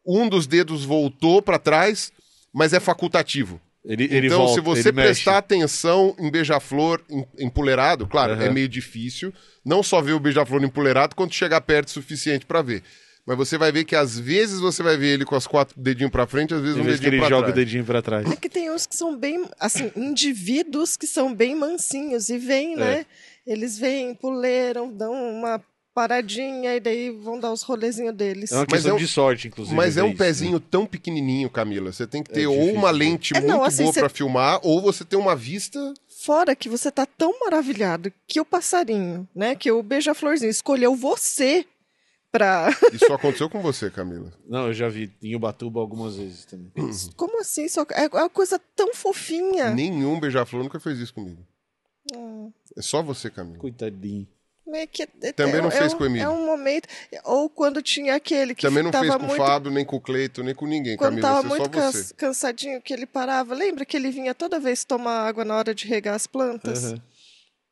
um dos dedos voltou para trás, mas é facultativo. Ele, ele então, volta, se você prestar mexe. atenção em beija-flor empolerado, claro, uhum. é meio difícil. Não só ver o beija-flor empolerado, quanto chegar perto o suficiente para ver. Mas você vai ver que às vezes você vai ver ele com as quatro dedinhos para frente, às vezes um dedinho para trás. joga o dedinho para trás. É que tem uns que são bem, assim, indivíduos que são bem mansinhos e vêm, é. né? Eles vêm, puleiram, dão uma paradinha e daí vão dar os rolezinhos deles. É uma questão é um, de sorte, inclusive. Mas é, é um isso, né? pezinho né? tão pequenininho, Camila. Você tem que é ter é ou uma né? lente é, muito assim, boa você... para filmar, ou você ter uma vista... Fora que você tá tão maravilhado que o passarinho, né, que o beija-florzinho escolheu você pra... Isso aconteceu com você, Camila? Não, eu já vi em Ubatuba algumas vezes também. Como assim? Só... É, é uma coisa tão fofinha. Nenhum beija-flor nunca fez isso comigo. Hum. É só você, Camila. Coitadinho meio que é, é, também é, não fez é com o Emílio. É um momento ou quando tinha aquele que também não fez com o Fábio nem com o Cleito nem com ninguém. Quando Camila, tava é muito você cansadinho que ele parava, lembra que ele vinha toda vez tomar água na hora de regar as plantas. Uhum.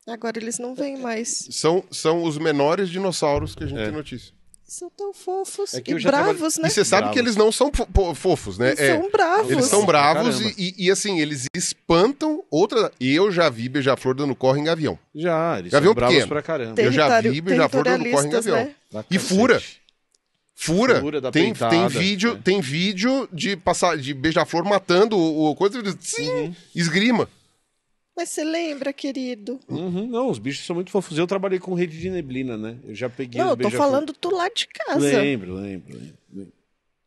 Agora eles não vêm mais. São, são os menores dinossauros que a gente é. tem notícia são tão fofos é e bravos, né? E você sabe bravos. que eles não são fofos, né? Eles é, são bravos. Eles são bravos e, e, assim, eles espantam outra... Eu já vi beija-flor dando corre em gavião. Já, eles gavião são bravos pequeno. pra caramba. eu já vi beija-flor dando corre em gavião. Né? E fura. Fura. fura tem, peitada, tem, vídeo, é. tem vídeo de, passar, de beija-flor matando o, o coisa, sim, uhum. esgrima. Mas você lembra, querido? Uhum, não, os bichos são muito fofos. Eu trabalhei com rede de neblina, né? Eu já peguei Não, eu tô falando tu lá de casa. Lembro, lembro, lembro.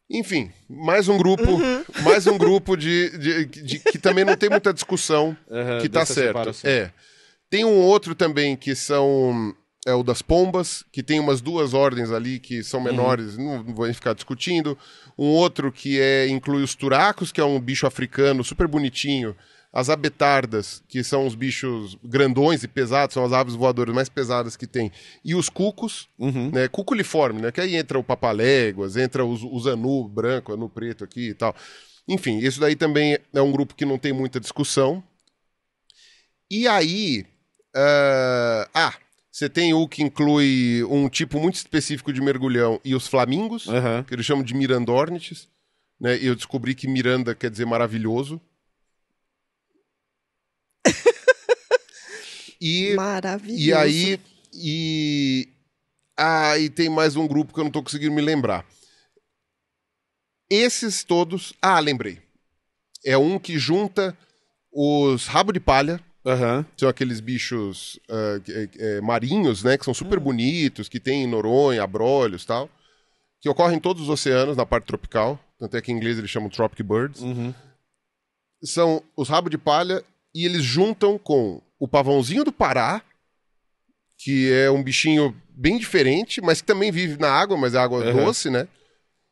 Enfim, mais um grupo, uhum. mais um grupo de, de, de, de, que também não tem muita discussão uhum, que tá certo. Separação. É. Tem um outro também que são é o das pombas, que tem umas duas ordens ali que são uhum. menores, uhum. não vou ficar discutindo. Um outro que é inclui os turacos, que é um bicho africano super bonitinho, as abetardas, que são os bichos grandões e pesados, são as aves voadoras mais pesadas que tem. E os cucos, uhum. né? Cuculiforme, né? Que aí entra o papaléguas, entra os, os anu branco, anu preto aqui e tal. Enfim, isso daí também é um grupo que não tem muita discussão. E aí. Uh... Ah, você tem o que inclui um tipo muito específico de mergulhão e os flamingos, uhum. que eles chamam de mirandornites. Né? E eu descobri que Miranda quer dizer maravilhoso. E, Maravilhoso. E aí. E, ah, e tem mais um grupo que eu não estou conseguindo me lembrar. Esses todos. Ah, lembrei. É um que junta os rabo de palha. Uhum. São aqueles bichos uh, é, é, marinhos, né? Que são super uhum. bonitos, que tem Noronha, abrolhos tal. Que ocorrem em todos os oceanos, na parte tropical. Tanto é que em inglês eles chamam Tropic Birds. Uhum. São os rabo de palha e eles juntam com o pavãozinho do Pará, que é um bichinho bem diferente, mas que também vive na água, mas é água uhum. doce, né?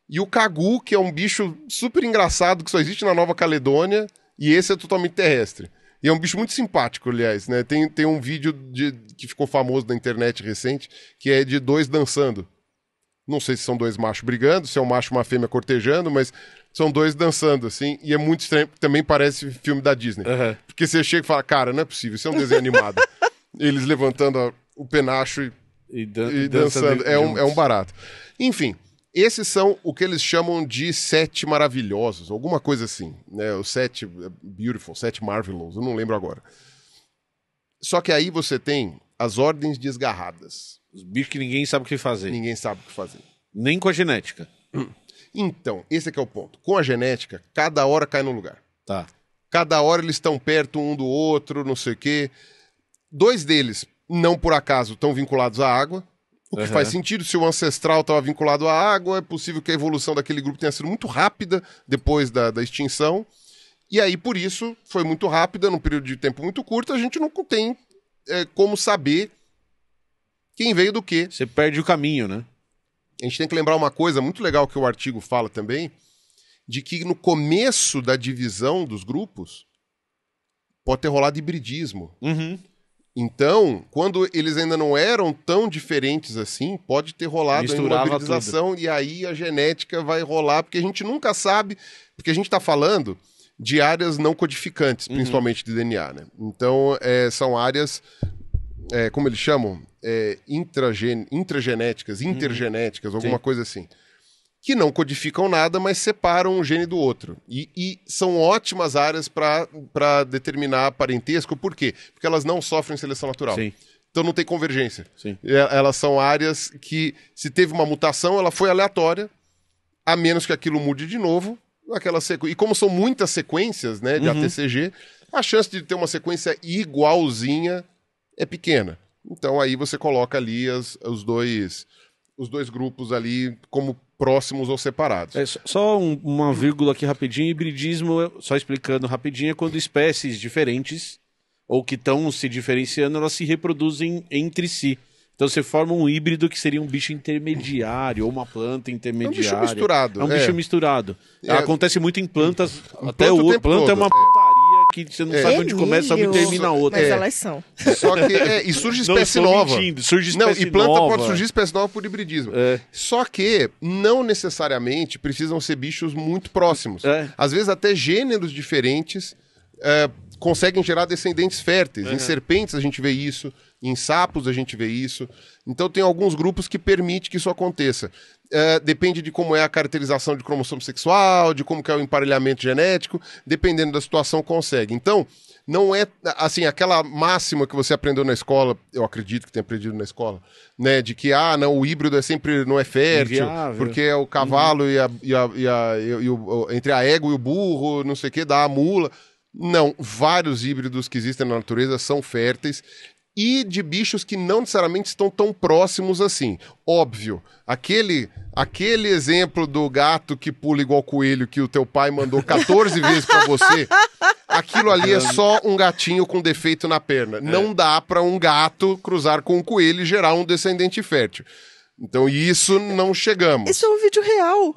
E o cagu, que é um bicho super engraçado que só existe na Nova Caledônia, e esse é totalmente terrestre. E é um bicho muito simpático, aliás, né? Tem, tem um vídeo de, que ficou famoso na internet recente, que é de dois dançando. Não sei se são dois machos brigando, se é um macho e uma fêmea cortejando, mas são dois dançando, assim, e é muito estranho, também parece filme da Disney. Uhum. Porque você chega e fala, cara, não é possível, isso é um desenho animado. Eles levantando o penacho e, e, dan e dançando. É, um, é um barato. Enfim, esses são o que eles chamam de sete maravilhosos, alguma coisa assim, né? Os sete eh, beautiful, sete marvelous, eu não lembro agora. Só que aí você tem as ordens desgarradas. Os bichos que ninguém sabe o que fazer. Ninguém sabe o que fazer. Nem com a genética. Hum. Então, esse é que é o ponto. Com a genética, cada hora cai no lugar. Tá. Cada hora eles estão perto um do outro, não sei o quê. Dois deles, não por acaso, estão vinculados à água. O que uhum. faz sentido, se o ancestral estava vinculado à água, é possível que a evolução daquele grupo tenha sido muito rápida depois da, da extinção. E aí, por isso, foi muito rápida, num período de tempo muito curto, a gente não tem é, como saber quem veio do quê. Você perde o caminho, né? a gente tem que lembrar uma coisa muito legal que o artigo fala também, de que no começo da divisão dos grupos pode ter rolado hibridismo. Uhum. Então, quando eles ainda não eram tão diferentes assim, pode ter rolado uma a tudo. e aí a genética vai rolar, porque a gente nunca sabe, porque a gente está falando de áreas não codificantes, uhum. principalmente de DNA, né? Então, é, são áreas é, como eles chamam, é, intragen, intragenéticas, uhum. intergenéticas, hum. alguma Sim. coisa assim. Que não codificam nada, mas separam um gene do outro. E, e são ótimas áreas para determinar parentesco, por quê? Porque elas não sofrem seleção natural. Sim. Então não tem convergência. Sim. É, elas são áreas que, se teve uma mutação, ela foi aleatória, a menos que aquilo mude de novo. Aquela sequ... E como são muitas sequências né, de uhum. ATCG, a chance de ter uma sequência igualzinha é pequena. Então aí você coloca ali as, os dois os dois grupos ali como próximos ou separados. É, só um, uma vírgula aqui rapidinho, hibridismo, só explicando rapidinho, é quando espécies diferentes ou que estão se diferenciando, elas se reproduzem entre si. Então você forma um híbrido que seria um bicho intermediário ou uma planta intermediária. É um bicho misturado. É um bicho é. misturado. É. Acontece muito em plantas, até o Planta, o planta é uma é que você não é. sabe onde começa, sabe onde termina a outra. Mas é. elas são. Só que, é, e surge espécie não, nova. Mentindo, surge espécie não, e planta nova. pode surgir espécie nova por hibridismo. É. Só que não necessariamente precisam ser bichos muito próximos. É. Às vezes até gêneros diferentes é, conseguem gerar descendentes férteis. Em uhum. serpentes a gente vê isso. Em sapos a gente vê isso. Então tem alguns grupos que permite que isso aconteça. É, depende de como é a caracterização de cromossomo sexual, de como é o emparelhamento genético, dependendo da situação consegue. Então, não é assim, aquela máxima que você aprendeu na escola, eu acredito que tenha aprendido na escola, né? De que ah, não, o híbrido é sempre não é fértil, Inviável. porque é o uhum. cavalo uhum. e, a, e, a, e, a, e o, entre a égua e o burro, não sei o que, dá a mula. Não, vários híbridos que existem na natureza são férteis e de bichos que não necessariamente estão tão próximos assim. Óbvio, aquele aquele exemplo do gato que pula igual coelho que o teu pai mandou 14 vezes para você, aquilo ali é só um gatinho com defeito na perna. É. Não dá para um gato cruzar com um coelho e gerar um descendente fértil. Então isso não chegamos. Isso é um vídeo real.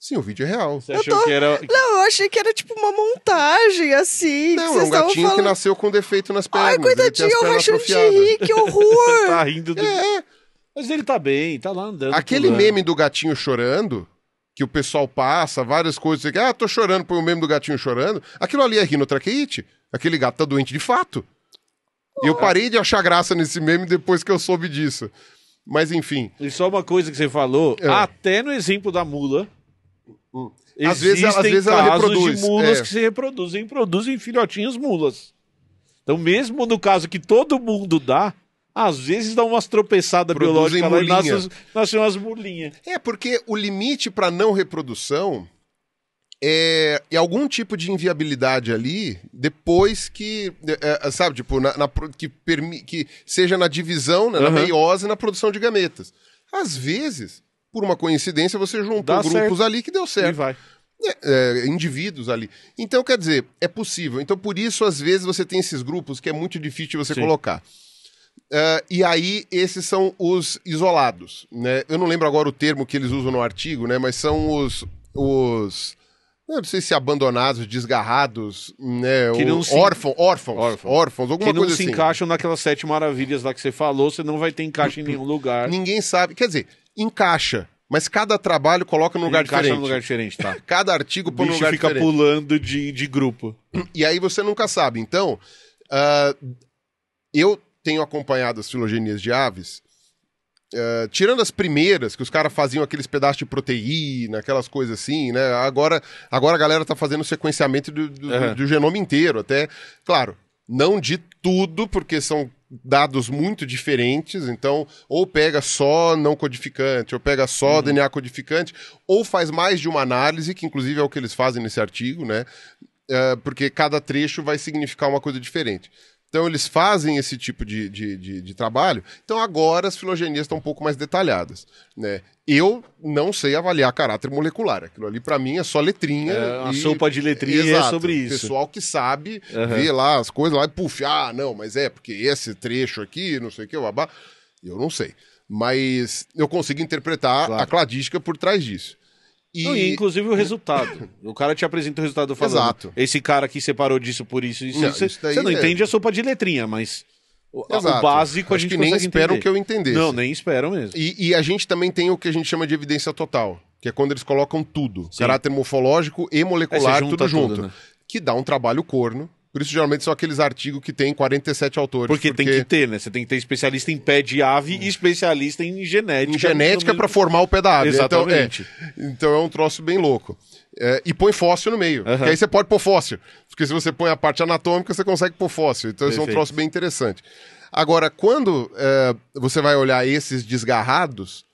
Sim, o vídeo é real. Você eu achou tô... que era. Não, eu achei que era tipo uma montagem, assim. Não, é um gatinho falando... que nasceu com defeito nas pernas. Ai, coitadinho, eu rachando de rir, que horror! tá rindo do. É. Mas ele tá bem, tá lá andando. Aquele pulando. meme do gatinho chorando, que o pessoal passa, várias coisas, ah, tô chorando, põe o meme do gatinho chorando. Aquilo ali é rinotraqueite. Aquele gato tá doente de fato. E Eu parei de achar graça nesse meme depois que eu soube disso. Mas enfim. E só uma coisa que você falou, é. até no exemplo da mula, Hum. Às vezes, ela, às vezes ela reproduz. de mulas é. que se reproduzem, produzem filhotinhos mulas. Então, mesmo no caso que todo mundo dá, às vezes dá umas tropeçadas biológicas mulinha. lá e nascem umas mulinhas. É, porque o limite para não reprodução é, é, algum tipo de inviabilidade ali depois que, é, é sabe, tipo, na, na que, permi, que seja na divisão, né, na meiose e na produção de gametas. Às vezes, por uma coincidência, você juntou Dá grupos certo. ali que deu certo. E vai. É, é, indivíduos ali. Então, quer dizer, é possível. Então, por isso, às vezes, você tem esses grupos que é muito difícil você Sim. colocar. Uh, e aí, esses são os isolados. Né? Eu não lembro agora o termo que eles usam no artigo, né? mas são os. os não sei se abandonados, desgarrados, né? Que não se... órfãos, órfãos, órfãos, alguma coisa assim. Que não se assim. encaixam naquelas sete maravilhas lá que você falou, você não vai ter encaixe em nenhum lugar. Ninguém sabe. Quer dizer, encaixa. Mas cada trabalho coloca num lugar Encaixa diferente. num lugar diferente, tá. Cada artigo põe num lugar fica diferente. pulando de, de grupo. E aí você nunca sabe. Então, uh, eu tenho acompanhado as filogenias de aves, uh, tirando as primeiras, que os caras faziam aqueles pedaços de proteína, aquelas coisas assim, né? Agora, agora a galera tá fazendo sequenciamento do, do, uhum. do genoma inteiro, até. Claro, não de tudo, porque são dados muito diferentes, então ou pega só não codificante, ou pega só uhum. DNA codificante, ou faz mais de uma análise, que inclusive é o que eles fazem nesse artigo, né? Uh, porque cada trecho vai significar uma coisa diferente. Então eles fazem esse tipo de, de, de, de, trabalho. Então agora as filogenias estão um pouco mais detalhadas, né? Eu não sei avaliar caráter molecular. Aquilo ali para mim é só letrinha. É, uma e... sopa de letrinha é Exato. é sobre isso. Pessoal que sabe uhum. vê lá as coisas lá e puf, ah, não, mas é porque esse trecho aqui, não sei o que, babá. Eu não sei. Mas eu consigo interpretar claro. a cladística por trás disso. E... Não, e inclusive o né? resultado. o cara te apresenta o resultado falando. Exato. Esse cara aqui separou disso por isso e isso. Não, isso você não é entende a sopa de letrinha, mas o, Exato. o básico Acho a gente que nem esperam que eu entendesse. Não, nem esperam mesmo. E, e, a gente também tem o que a gente chama de evidência total, que é quando eles colocam tudo, Sim. caráter morfológico e molecular, é, tudo junto. né? Que dá um trabalho corno, por isso, geralmente, são aqueles artigos que tem 47 autores. Porque, porque... tem que ter, né? Você tem que ter especialista em pé de ave e especialista em genética. Em genética para formar o pé da ave. Exatamente. Então é, então é um troço bem louco. É, e põe fóssil no meio. Uhum. Porque aí você pode pôr fóssil. Porque se você põe a parte anatômica, você consegue pôr fóssil. Então isso é um troço bem interessante. Agora, quando é, você vai olhar esses desgarrados,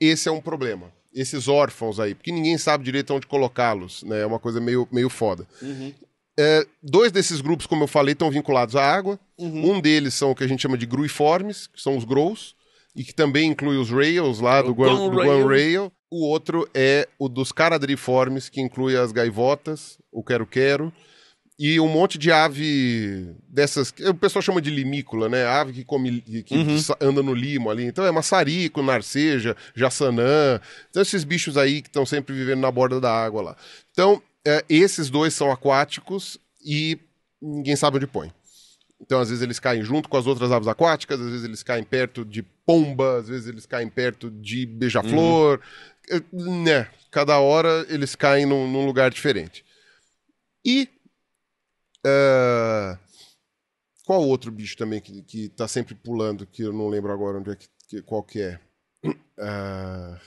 esse é um problema. Esses órfãos aí, porque ninguém sabe direito onde colocá-los, né? É uma coisa meio, meio foda. Uhum. É, dois desses grupos, como eu falei, estão vinculados à água. Uhum. Um deles são o que a gente chama de gruiformes, que são os grows, e que também inclui os rails lá é do, Guan, do rail. Guan Rail. O outro é o dos caradriformes, que inclui as gaivotas, o quero-quero, e um monte de ave dessas. O pessoal chama de limícola, né? Ave que, come, que uhum. anda no limo ali. Então é maçarico, narceja, jaçanã. Então esses bichos aí que estão sempre vivendo na borda da água lá. Então é, esses dois são aquáticos e ninguém sabe onde põe. Então, às vezes eles caem junto com as outras aves aquáticas, às vezes eles caem perto de pomba, às vezes eles caem perto de beija-flor. Uhum. É, né? Cada hora eles caem num, num lugar diferente. E. Uh, qual outro bicho também que, que tá sempre pulando, que eu não lembro agora onde é que, que qual que é? Uh,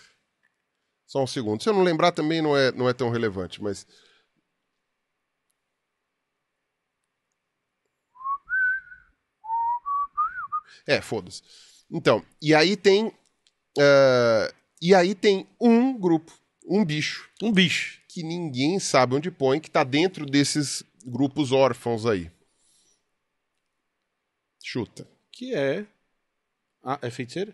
só um segundo. Se eu não lembrar também não é, não é tão relevante, mas. É, foda-se. Então, e aí tem. Uh, e aí tem um grupo, um bicho. Um bicho. Que ninguém sabe onde põe, que tá dentro desses grupos órfãos aí. Chuta. Que é. Ah, é feiticeira?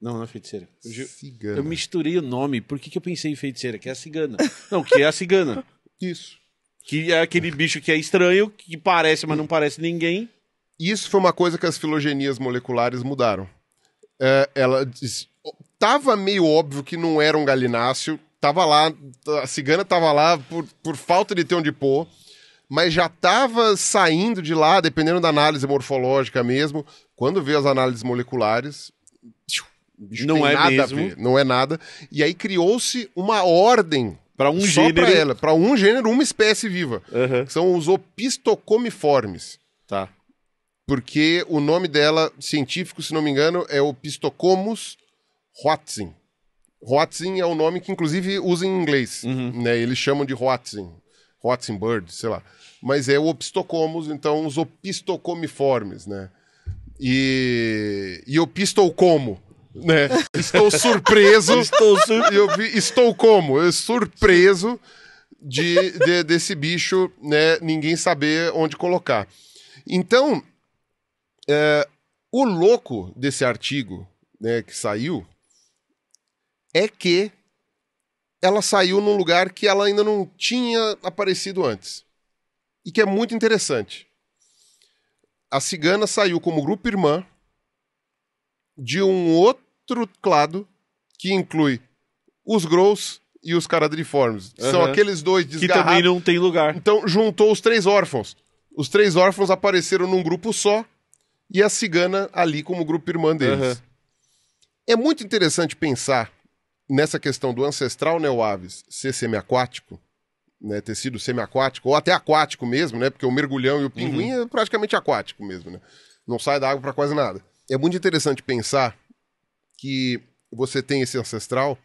Não, não é feiticeira. Eu, cigana. Eu misturei o nome. Por que, que eu pensei em feiticeira? Que é a cigana. não, que é a cigana. Isso. Que é aquele bicho que é estranho, que parece, mas não parece ninguém. Isso foi uma coisa que as filogenias moleculares mudaram. É, ela diz, tava meio óbvio que não era um galináceo, tava lá, a cigana tava lá por, por falta de ter onde pôr, mas já tava saindo de lá, dependendo da análise morfológica mesmo, quando vê as análises moleculares, não é nada mesmo. a ver, não é nada. E aí criou-se uma ordem para um só gênero, para ela, para um gênero, uma espécie viva, uhum. que são os opistocomiformes. Tá porque o nome dela, científico, se não me engano, é o Pistocomus Hoatzin. Hoatzin é o nome que, inclusive, usa em inglês. Uhum. Né? Eles chamam de Hoatzin. Hoatzin bird, sei lá. Mas é o Opistocomus, então os opistocomiformes, né? E, e o pistol como, né? Estou surpreso. estou, sur... eu vi... estou como? Eu surpreso de, de, desse bicho, né? Ninguém saber onde colocar. Então, é, o louco desse artigo né, que saiu é que ela saiu num lugar que ela ainda não tinha aparecido antes. E que é muito interessante. A cigana saiu como grupo irmã de um outro clado que inclui os Grows e os Caradriformes. Uhum. São aqueles dois desgarrados. Que também não tem lugar. Então juntou os três órfãos. Os três órfãos apareceram num grupo só e a cigana ali como grupo irmã deles. Uhum. É muito interessante pensar nessa questão do ancestral neoaves né, ser semiaquático, né, ter sido semiaquático, ou até aquático mesmo, né, porque o mergulhão e o pinguim uhum. é praticamente aquático mesmo, né? não sai da água para quase nada. É muito interessante pensar que você tem esse ancestral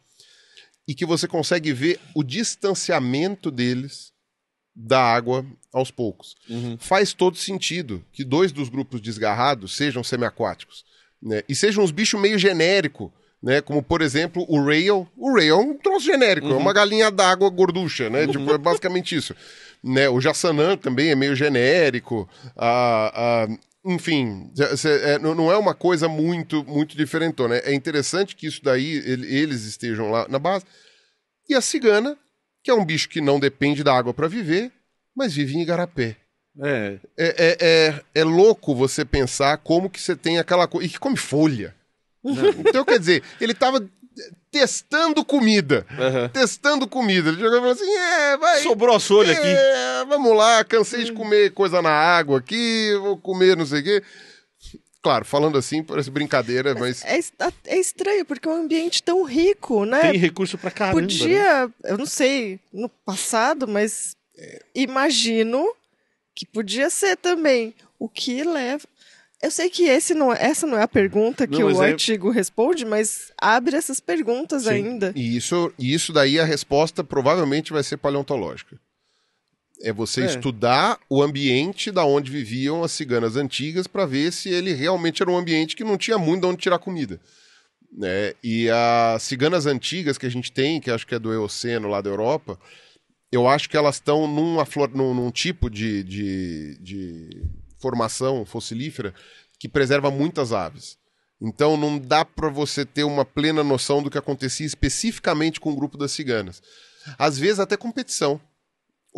e que você consegue ver o distanciamento deles da água aos poucos. Uhum. Faz todo sentido que dois dos grupos desgarrados sejam semiaquáticos. Né? E sejam uns bichos meio genérico, né? Como, por exemplo, o Rail. O Rail é um troço genérico, é uhum. é uma galinha d'água gorducha, né? Tipo, é basicamente isso. Né? O Jassanã também é meio genérico. enfim, é, não é uma coisa muito muito diferentona. Né? É interessante que isso daí, eles estejam lá na base. E a cigana que é um bicho que não depende da água para viver, mas vive em igarapé. É. É, é, é, é louco você pensar como que você tem aquela coisa. E que come folha. Não. Uhum. Então, quer dizer, ele tava testando comida. Uhum. Testando comida. Ele jogou e falou assim: é, vai. Sobrou a solha é, aqui. Vamos lá, cansei de uhum. comer coisa na água aqui, vou comer não sei o quê. Claro, falando assim parece brincadeira, é, mas. É, é, estranho, porque é um ambiente tão rico, né? Tem recurso pra caramba. Podia, né? eu não sei, no passado, mas é. imagino que podia ser também. O que leva. Eu sei que esse não, é, essa não é a pergunta que não, o é... artigo responde, mas abre essas perguntas Sim. ainda. E isso, e isso daí a resposta provavelmente vai ser paleontológica. É você é. estudar o ambiente da onde viviam as ciganas antigas para ver se ele realmente era um ambiente que não tinha muito de onde tirar comida. Né? E as ciganas antigas que a gente tem, que acho que é do Eoceno, lá da Europa, eu acho que elas estão num, num, tipo de, de, de, formação fossilífera que preserva muitas aves. Então não dá para você ter uma plena noção do que acontecia especificamente com o grupo das ciganas. Às vezes até competição.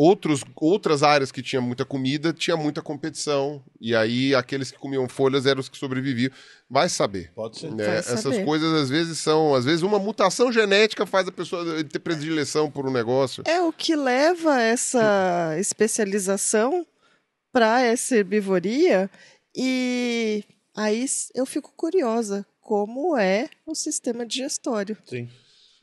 Outros, outras áreas que tinha muita comida, tinha muita competição. E aí, aqueles que comiam folhas eram os que sobreviviam. Vai saber. Pode ser. Né? Essas coisas, às vezes, são... Às vezes, uma mutação genética faz a pessoa ter predileção por um negócio. É o que leva essa especialização para essa herbivoria. E aí eu fico curiosa como é o sistema digestório. Sim.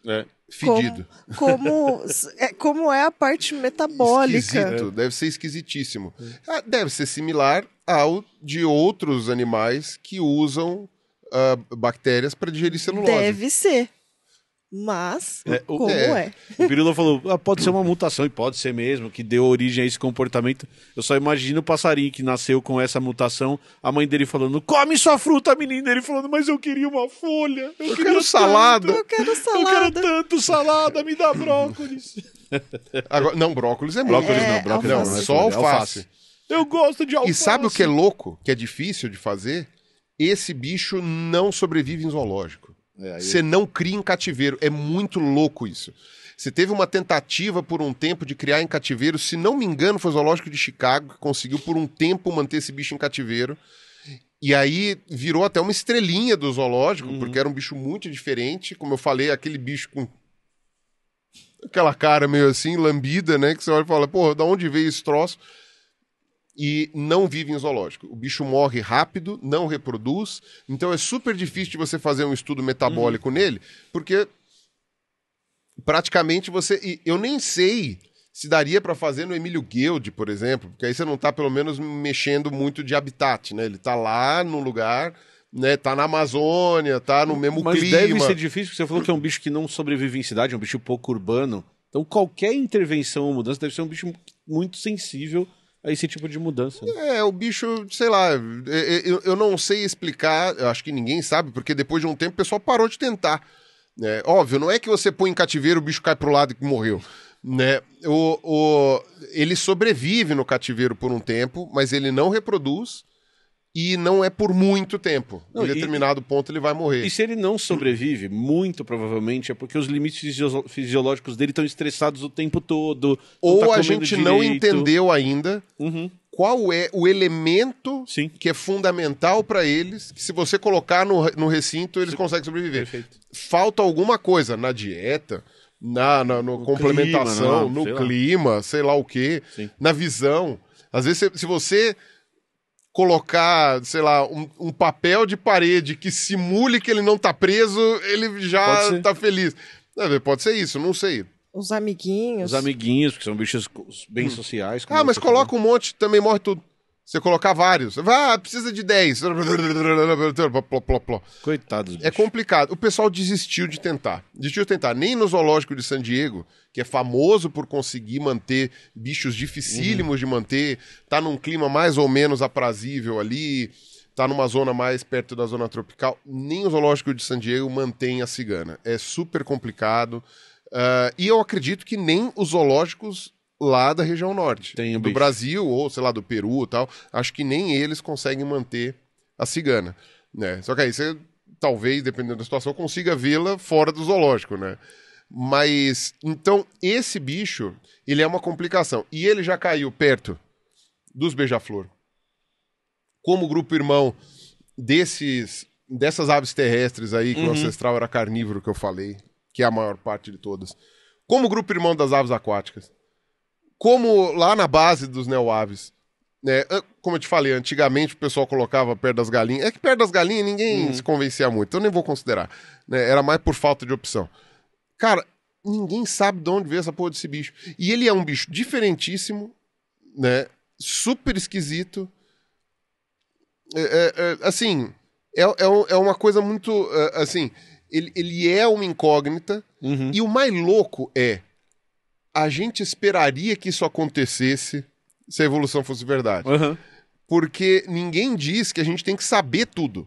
É. Fedido. Como, como, é, como é a parte metabólica. Esquisito, deve ser esquisitíssimo. É. Ah, deve ser similar ao de outros animais que usam uh, bactérias para digerir celulose. Deve ser. Mas, é, o, como é? é? O Pirula falou, ah, pode ser uma mutação, e pode ser mesmo, que deu origem a esse comportamento. Eu só imagino o passarinho que nasceu com essa mutação, a mãe dele falando, come sua fruta, menina. Ele falando, mas eu queria uma folha, eu, eu quero salada. Tanto, eu quero salada. Eu quero tanto salada, me dá brócolis. Agora, não, brócolis é brócolis, é, não, brócolis alface. É não, é só é alface. alface. Eu gosto de alface. E sabe o que é louco, que é difícil de fazer? Esse bicho não sobrevive em zoológico. É, você não cria em cativeiro. É muito louco isso. Você teve uma tentativa por um tempo de criar em cativeiro, se não me engano, foi o Zoológico de Chicago que conseguiu por um tempo manter esse bicho em cativeiro. E aí virou até uma estrelinha do zoológico, uhum. porque era um bicho muito diferente. Como eu falei, aquele bicho com aquela cara meio assim, lambida, né? Que você olha e fala, pô, da onde veio esse troço? e não vive em zoológico. O bicho morre rápido, não reproduz, então é super difícil de você fazer um estudo metabólico uhum. nele, porque praticamente você. E eu nem sei se daria para fazer no Emílio Guild, por exemplo, porque aí você não está pelo menos mexendo muito de habitat, né? Ele está lá no lugar né? Tá na Amazônia, tá no mesmo Mas clima. Mas deve ser difícil, porque você falou que é um bicho que não sobrevive em cidade, é um bicho pouco urbano. Então qualquer intervenção ou mudança deve ser um bicho muito sensível a esse tipo de mudança. Né? É, o bicho, sei lá, é, é, eu, eu não sei explicar, eu acho que ninguém sabe, porque depois de um tempo o pessoal parou de tentar. É, óbvio, não é que você põe em cativeiro, o bicho cai pro lado e morreu. Né? O, o, ele sobrevive no cativeiro por um tempo, mas ele não reproduz e não é por muito tempo. Não, em determinado e, ponto ele vai morrer. E se ele não sobrevive, muito provavelmente é porque os limites fisiolo fisiológicos dele estão estressados o tempo todo. Ou tá a gente direito. não entendeu ainda uhum. qual é o elemento Sim. que é fundamental para eles, que se você colocar no, no recinto, eles Sim. conseguem sobreviver. Perfeito. Falta alguma coisa na dieta, na, na no, no complementação, clima, não, no sei clima, lá. sei lá o quê, na visão. Às vezes, se você colocar, sei lá, um, um, papel de parede que simule que ele não tá preso, ele já tá feliz. pode ser isso, não sei. Os amiguinhos. Os amiguinhos, que são bichos bem sociais. Ah, mas coloca um monte, também morre tudo. Você colocar vários. Ah, precisa de 10. Coitados. É bicho. É complicado. O pessoal desistiu de tentar. Desistiu de tentar. Nem no zoológico de San Diego, que é famoso por conseguir manter bichos dificílimos uhum. de manter, tá num clima mais ou menos aprazível ali, tá numa zona mais perto da zona tropical. Nem o zoológico de San Diego mantém a cigana. É super complicado. Uh, e eu acredito que nem os zoológicos lá da região norte. Tem do bicho. Brasil, ou sei lá, do Peru e tal. Acho que nem eles conseguem manter a cigana. Né? Só que aí você, talvez, dependendo da situação, consiga vê-la fora do zoológico, né? Mas, então, esse bicho, ele é uma complicação. E ele já caiu perto dos beija-flor. Como grupo irmão desses dessas aves terrestres aí, que uhum. o ancestral era carnívoro que eu falei, que é a maior parte de todas. Como grupo irmão das aves aquáticas como lá na base dos neoaves, né, como eu te falei, antigamente o pessoal colocava perto das galinhas. É que perto das galinhas ninguém uhum. se convencia muito, então nem vou considerar. Né, era mais por falta de opção. Cara, ninguém sabe de onde veio essa porra desse bicho. E ele é um bicho diferentíssimo, né? Super esquisito. É, é, é, assim, é, é, é uma coisa muito. É, assim, ele, ele é uma incógnita. Uhum. E o mais louco é a gente esperaria que isso acontecesse se a evolução fosse verdade. Uhum. Porque ninguém diz que a gente tem que saber tudo.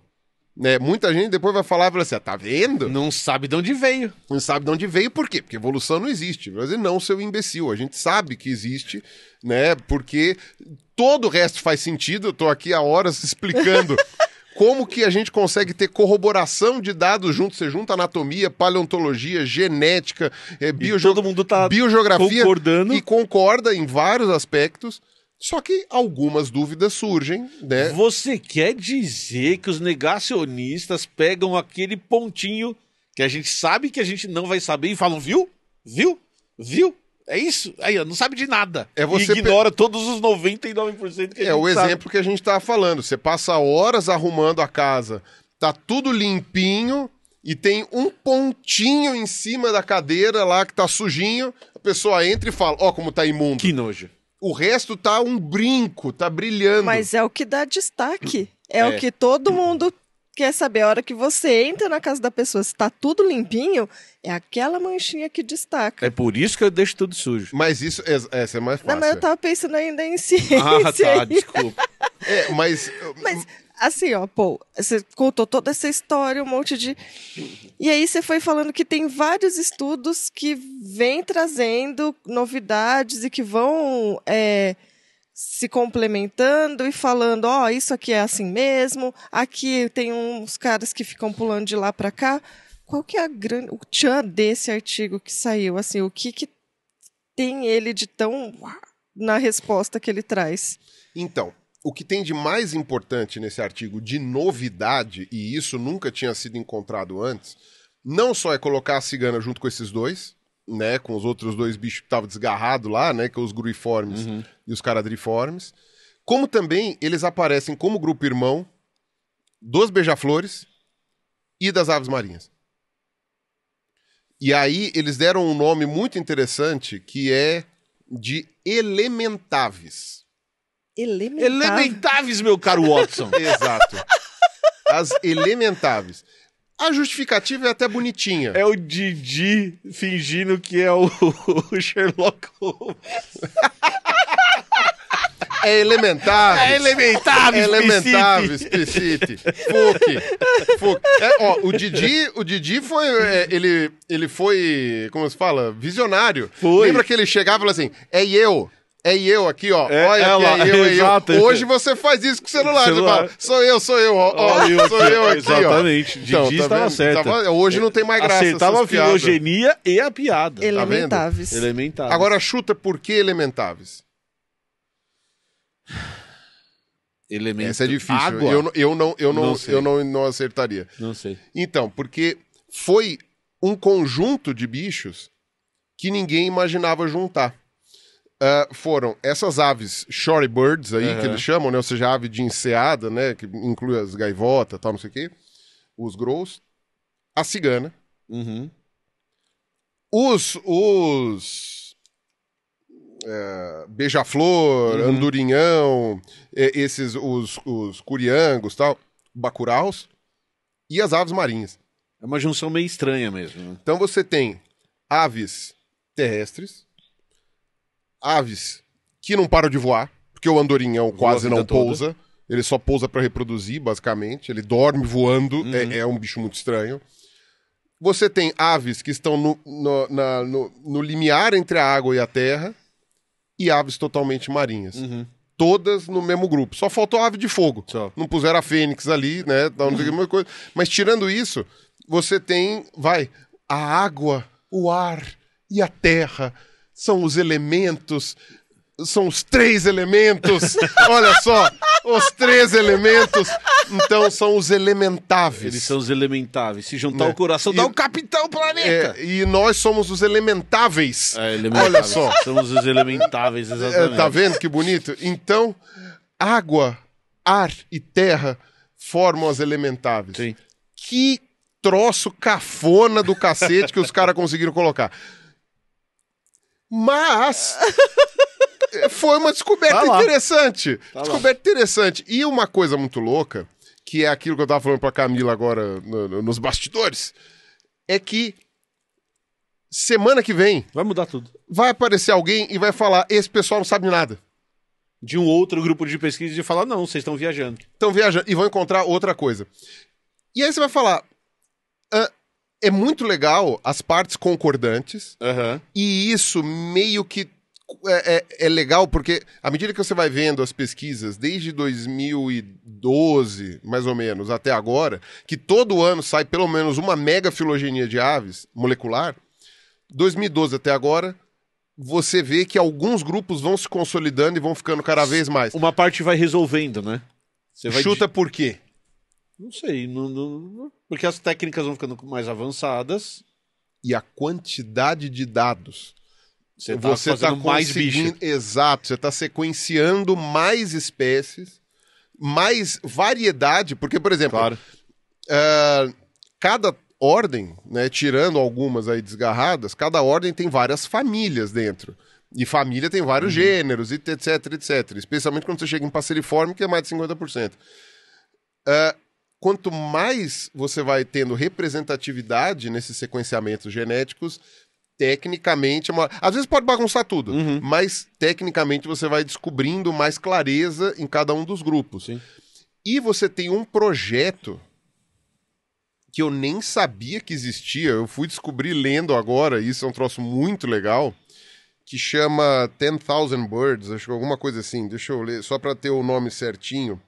Né? Muita gente depois vai falar e fala assim: ah, tá vendo? Não sabe de onde veio. Não sabe de onde veio, por quê? Porque evolução não existe. Mas não, seu imbecil. A gente sabe que existe, né? Porque todo o resto faz sentido. Eu tô aqui há horas explicando como que a gente consegue ter corroboração de dados junto? Você junta anatomia, paleontologia, genética, é, todo mundo tá biogeografia concordando. e concorda em vários aspectos. Só que algumas dúvidas surgem, né? Você quer dizer que os negacionistas pegam aquele pontinho que a gente sabe que a gente não vai saber e falam, viu? Viu? Viu? É isso. Aí, ó, não sabe de nada. É você e ignora pe... todos os 99% que a É o sabe. exemplo que a gente tava tá falando. Você passa horas arrumando a casa, tá tudo limpinho e tem um pontinho em cima da cadeira lá que tá sujinho. A pessoa entra e fala: "Ó, oh, como tá imundo". Que nojo. O resto tá um brinco, tá brilhando. Mas é o que dá destaque. É, é, o que todo mundo quer saber a hora que você entra na casa da pessoa, se tá tudo limpinho, é aquela manchinha que destaca. É por isso que eu deixo tudo sujo. Mas isso, é, é essa é mais fácil. Não, mas eu tava pensando ainda em ciência. Ah, tá, desculpa. é, mas... Mas, assim, ó, pô, você contou toda essa história, um monte de... E aí você foi falando que tem vários estudos que vêm trazendo novidades e que vão... É se complementando e falando, ó, oh, isso aqui é assim mesmo, aqui tem uns caras que ficam pulando de lá para cá. Qual que é a grande, o tchan desse artigo que saiu? Assim, o que que tem ele de tão na resposta que ele traz? Então, o que tem de mais importante nesse artigo de novidade, e isso nunca tinha sido encontrado antes, não só é colocar a cigana junto com esses dois, né, com os outros dois bichos que estavam desgarrados lá, né, que é os gruiformes uhum. e os caradriformes. Como também eles aparecem como grupo irmão dos beija-flores e das aves marinhas. E aí eles deram um nome muito interessante que é de elementáveis. Elementáveis? meu caro Watson. Exato. As elementáveis. A justificativa é até bonitinha. É o Didi fingindo que é o Sherlock Holmes. É elementar. É elementar, É elementar, explicite. Fuck. Fuck. É, ó, o Didi, o Didi foi. É, ele, ele foi. Como se fala? Visionário. Foi. Lembra que ele chegava e falou assim: é eu. É eu aqui, ó. É Olha ela, é eu, é exato, eu. Hoje você faz isso com o celular. celular. Fala, sou eu, sou eu, ó. ó eu, sou eu aqui, Exatamente. ó. Exatamente. Didi então, tá hoje não tem mais graça. Aceitava a filogenia e a piada. Tá elementáveis. Tá elementáveis. Agora chuta por que elementáveis. Elemento. Essa é difícil. Água. Eu, eu não, eu não, não eu não, não acertaria. Não sei. Então, porque foi um conjunto de bichos que ninguém imaginava juntar. Uh, foram essas aves shory birds aí, uhum. que eles chamam, né? Ou seja, ave de enseada, né? Que inclui as gaivotas tal, não sei o quê. Os grows. A cigana. Uhum. Os... os... É, beija-flor, uhum. é, esses, os, os curiangos tal, bacuraus e as aves marinhas. É uma junção meio estranha mesmo. Né? Então você tem aves terrestres, aves que não param de voar, porque o andorinhão é Voa quase não pousa. Ele só pousa para reproduzir, basicamente. Ele dorme voando. Uhum. É, é, um bicho muito estranho. Você tem aves que estão no, no, na, no, no limiar entre a água e a terra e aves totalmente marinhas. Uhum. Todas no mesmo grupo. Só faltou a ave de fogo. Só. Não puseram a fênix ali, né? Não uhum. coisa. Mas tirando isso, você tem, vai, a água, o ar e a terra são os elementos, são os três elementos. Olha só, os três elementos. Então são os elementáveis. Eles são os elementáveis. Se juntar né? o coração, e, dá o um capitão planeta. É, e nós somos os elementáveis. É, elementáveis. Olha só. Somos os elementáveis, é, exatamente. É, tá vendo que bonito? Então, água, ar e terra formam as elementáveis. Sim. Que troço cafona do cacete que os caras conseguiram colocar. Mas foi uma descoberta interessante. Tá descoberta lá. interessante. E uma coisa muito louca, que é aquilo que eu tava falando pra Camila agora no, no, nos bastidores, é que semana que vem. Vai mudar tudo. Vai aparecer alguém e vai falar: esse pessoal não sabe nada. De um outro grupo de pesquisa e falar: não, vocês estão viajando. Estão viajando. E vão encontrar outra coisa. E aí você vai falar: é muito legal as partes concordantes. Uhum. E isso meio que é, é, é, legal porque à medida que você vai vendo as pesquisas desde 2012 mais ou menos até agora que todo ano sai pelo menos uma mega filogenia de aves molecular 2012 até agora você vê que alguns grupos vão se consolidando e vão ficando cada vez mais uma parte vai resolvendo né chuta de... por quê não sei não, não, porque as técnicas vão ficando mais avançadas. E a quantidade de dados. Você está você tá mais bicho. Exato, você está sequenciando mais espécies, mais variedade, porque, por exemplo, claro. uh, cada ordem, né, tirando algumas aí desgarradas, cada ordem tem várias famílias dentro. E família tem vários uhum. gêneros, etc, etc. Especialmente quando você chega em passeriforme, que é mais de 50%. Uh, quanto mais você vai tendo representatividade nesses sequenciamentos genéticos, tecnicamente, é uma... às vezes pode bagunçar tudo, uhum. mas tecnicamente você vai descobrindo mais clareza em cada um dos grupos. Sim. E você tem um projeto que eu nem sabia que existia, eu fui descobrir lendo agora, isso é um troço muito legal, que chama 10,000 Birds, acho que alguma coisa assim, deixa eu ler, só para ter o nome certinho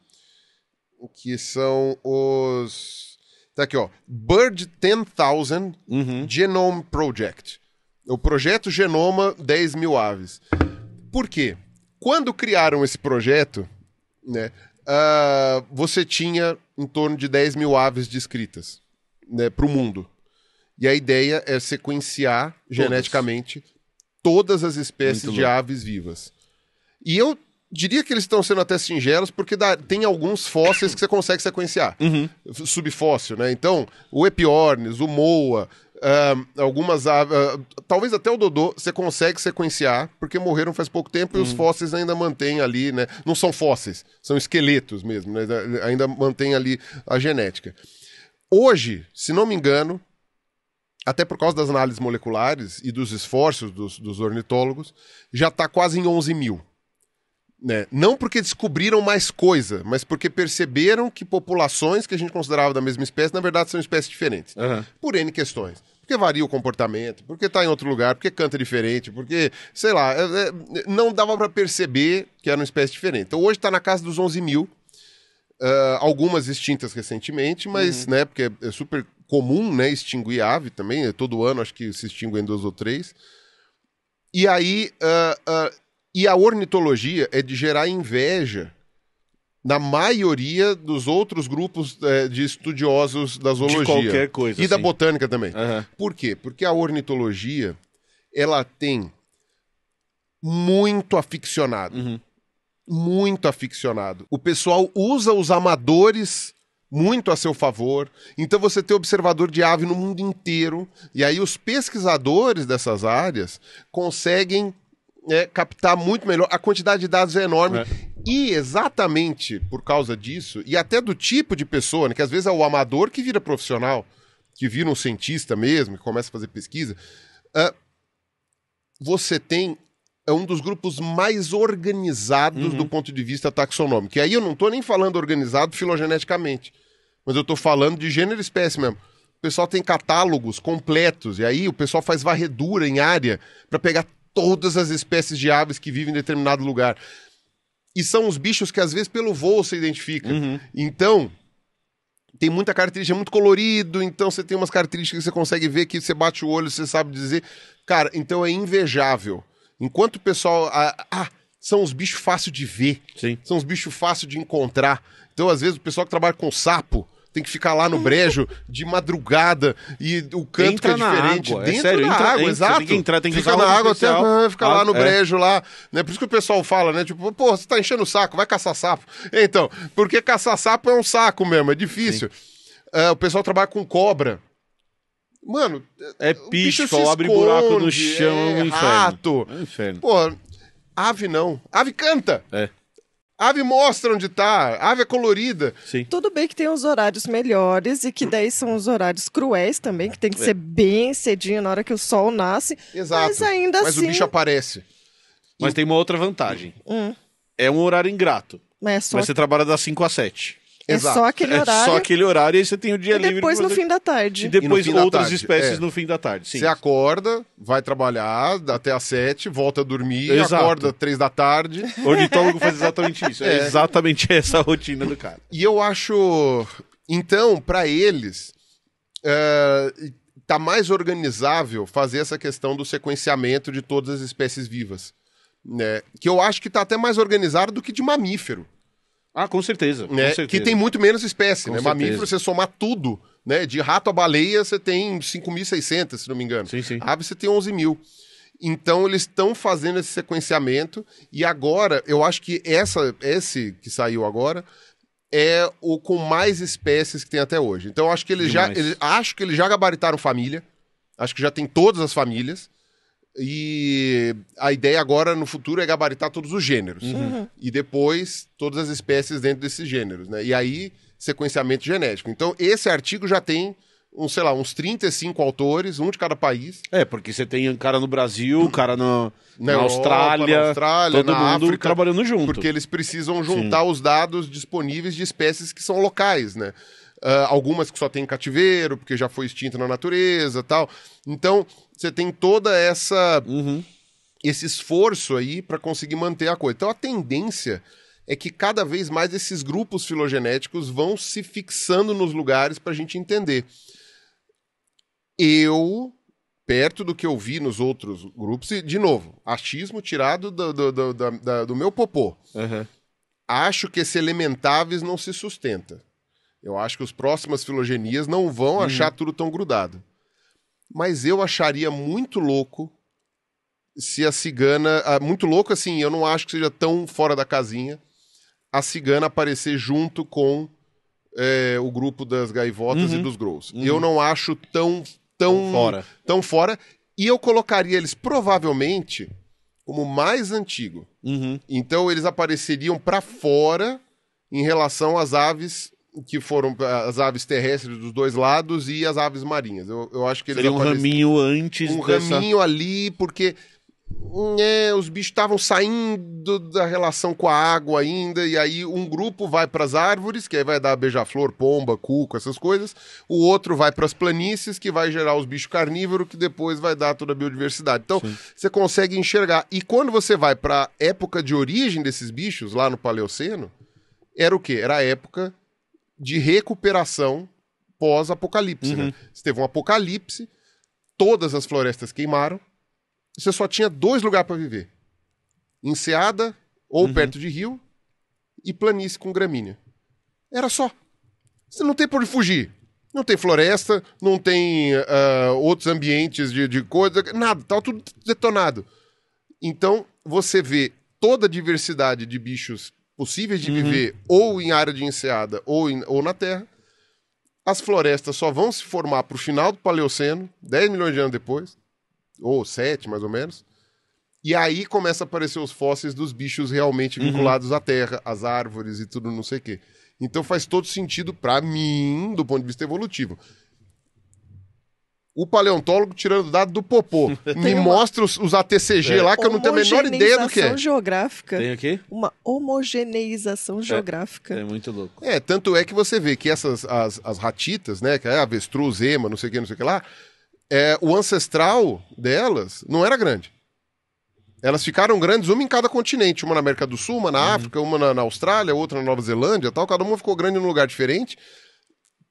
que são os. Tá aqui, ó. Bird 10,000 uhum. Genome Project. O projeto Genoma 10 mil aves. Por quê? Quando criaram esse projeto, né, uh, você tinha em torno de 10 mil aves descritas né, para o mundo. E a ideia é sequenciar Todos. geneticamente todas as espécies de aves vivas. E eu Diria que eles estão sendo até singelos, porque dá, tem alguns fósseis que você consegue sequenciar. Uhum. Subfóssil, né? Então, o Epiornis, o Moa, uh, algumas aves. Uh, ah, talvez até o Dodô, você consegue sequenciar, porque morreram faz pouco tempo uhum. e os uhum. fósseis ainda mantêm ali, né? Não são fósseis, são esqueletos mesmo, né? Ainda mantém ali a genética. Hoje, se não me engano, até por causa das análises moleculares e dos esforços dos, dos ornitólogos, já está quase em 11 mil né? Não porque descobriram mais coisa, mas porque perceberam que populações que a gente considerava da mesma espécie, na verdade, são espécies diferentes. Uhum. Por N questões. Porque varia o comportamento, porque está em outro lugar, porque canta diferente, porque, sei lá, é, é, não dava para perceber que era uma espécie diferente. Então hoje está na casa dos 11 mil, uh, algumas extintas recentemente, mas, uhum. né, porque é super comum, né, extinguir ave também, é, todo ano acho que se extinguem duas ou três. E aí, uh, e a ornitologia é de gerar inveja na maioria dos outros grupos é, de estudiosos da zoologia. De qualquer coisa. E da botânica também. Uhum. Por quê? Porque a ornitologia, ela tem muito aficionado. Uhum. Muito aficionado. O pessoal usa os amadores muito a seu favor. Então você tem observador de ave no mundo inteiro. E aí os pesquisadores dessas áreas conseguem é, captar muito melhor. A quantidade de dados é enorme. É. E exatamente por causa disso, e até do tipo de pessoa, né, que às vezes é o amador que vira profissional, que vira um cientista mesmo, que começa a fazer pesquisa, uh, você tem é um dos grupos mais organizados uhum. do ponto de vista taxonômico. E aí eu não estou nem falando organizado filogeneticamente, mas eu estou falando de gênero e espécie mesmo. O pessoal tem catálogos completos, e aí o pessoal faz varredura em área para pegar todas as espécies de aves que vivem em determinado lugar. E são os bichos que às vezes pelo voo você identifica. Uhum. Então, tem muita característica, é muito colorido, então você tem umas características que você consegue ver que você bate o olho, você sabe dizer. Cara, então é invejável. Enquanto o pessoal. Ah, ah são os bichos fáceis de ver. Sim. São os bichos fáceis de encontrar. Então, às vezes, o pessoal que trabalha com sapo tem que ficar lá no brejo de madrugada e o canto entra que é diferente. Água, é dentro é sério, da entra, água, entra, exato. Tem que entrar, tem que Fica na água artificial. até ficar ah, lá no é. brejo lá, né? Por isso que o pessoal fala, né? Tipo, pô, você tá enchendo o saco, vai caçar sapo. Então, porque caçar sapo é um saco mesmo, é difícil. É, o pessoal trabalha com cobra. Mano, é bicho, bicho abre buraco no chão, é, é um inferno. rato. É um inferno. Pô, ave não. Ave canta. É. Ave mostra onde tá, ave é colorida. Sim. Tudo bem que tem os horários melhores e que daí são os horários cruéis também, que tem que é. ser bem cedinho na hora que o sol nasce. Exato. Mas ainda Mas assim. o bicho aparece. Mas tem uma outra vantagem. Hum. É um horário ingrato. Mas, é só... Mas você trabalha das 5 às 7. Exato. É só é aquele horário. É só aquele horário e você tem o dia e livre. depois no fim da tarde. E depois e outras tarde, espécies é. no fim da tarde. Sim. Você acorda, vai trabalhar até às sete, volta a dormir, Exato. acorda três da tarde. O ornitólogo faz exatamente isso. É, é exatamente essa a rotina do cara. E eu acho. Então, para eles, uh, tá mais organizável fazer essa questão do sequenciamento de todas as espécies vivas. Né? Que eu acho que tá até mais organizado do que de mamífero. Ah, com certeza. Com né? certeza. Que tem muito menos espécie, com né? Certeza. Mamífero, você somar tudo, né? De rato a baleia, você tem 5.600, se não me engano. Sim, sim. Aves, você tem 11 mil. Então eles estão fazendo esse sequenciamento e agora eu acho que essa, esse que saiu agora é o com mais espécies que tem até hoje. Então acho que eles Demais. já, eles, acho que eles já gabaritaram família. Acho que já tem todas as famílias. E a ideia agora, no futuro, é gabaritar todos os gêneros. Uhum. uhum. E depois, todas as espécies dentro desses gêneros, né? E aí, sequenciamento genético. Então, esse artigo já tem um, sei lá, uns 35 autores, um de cada país. É, porque você tem um cara no Brasil, um cara no, na, na Europa, Austrália, na Austrália, todo na mundo África, trabalhando junto. Porque eles precisam juntar Sim. os dados disponíveis de espécies que são locais, né? Uh, algumas que só tem cativeiro, porque já foi extinta na natureza tal. Então, você tem toda essa uhum. esse esforço aí para conseguir manter a coisa. Então a tendência é que cada vez mais esses grupos filogenéticos vão se fixando nos lugares para a gente entender. Eu, perto do que eu vi nos outros grupos, e, de novo, achismo tirado do, do, do, do, do meu popô. Uhum. Acho que esse elementáveis não se sustenta. Eu acho que os próximas filogenias não vão uhum. achar tudo tão grudado mas eu acharia muito louco se a cigana. Ah, muito louco, assim, eu não acho que seja tão fora da casinha a cigana aparecer junto com é, o grupo das gaivotas uhum. e dos growls. Uhum. Eu não acho tão, tão, tão, fora. tão fora. E eu colocaria eles provavelmente como mais antigo. Uhum. Então eles apareceriam para fora em relação às aves que foram ah, as aves terrestres dos dois lados e as aves marinhas. Eu, eu acho que eles Seria um aparecem... raminho antes Um dessa... raminho ali, porque hum, é, os bichos estavam saindo da relação com a água ainda, e aí um grupo vai para as árvores, que aí vai dar beija-flor, pomba, cuco, essas coisas, o outro vai para as planícies, que vai gerar os bichos carnívoros, que depois vai dar toda a biodiversidade. Então, Sim. você consegue enxergar. E quando você vai para a época de origem desses bichos, lá no Paleoceno, era o quê? Era a época de recuperação pós-apocalipse. Né? Uhum. Né? Você teve um apocalipse, todas as florestas queimaram, você só tinha dois lugares para viver: enseada ou uhum. perto de rio e planície com gramínea. Era só. Você não tem por onde fugir. Não tem floresta, não tem uh, outros ambientes de, de coisa, nada, tá tudo detonado. Então, você vê toda a diversidade de bichos possíveis de uhum. viver ou em área de enseada ou, em, ou na terra. As florestas só vão se formar para o final do Paleoceno, 10 milhões de anos depois, ou 7 mais ou menos. E aí começa a aparecer os fósseis dos bichos realmente uhum. vinculados uhum. à terra, às árvores e tudo não sei o quê. Então faz todo sentido para mim, do ponto de vista evolutivo o paleontólogo tirando dado do popô. Me uma... mostra os, os ATCG é. lá que eu não tenho a menor ideia do que é. geográfica. Tem aqui? Uma homogeneização é. geográfica. É, é muito louco. É, tanto é que você vê que essas as, as ratitas, né, que é avestruz, ema, não sei o que, não sei o que lá, é, o ancestral delas não era grande. Elas ficaram grandes, uma em cada continente, uma na América do Sul, uma na uhum. África, uma na, na Austrália, outra na Nova Zelândia, tal, cada uma ficou grande num lugar diferente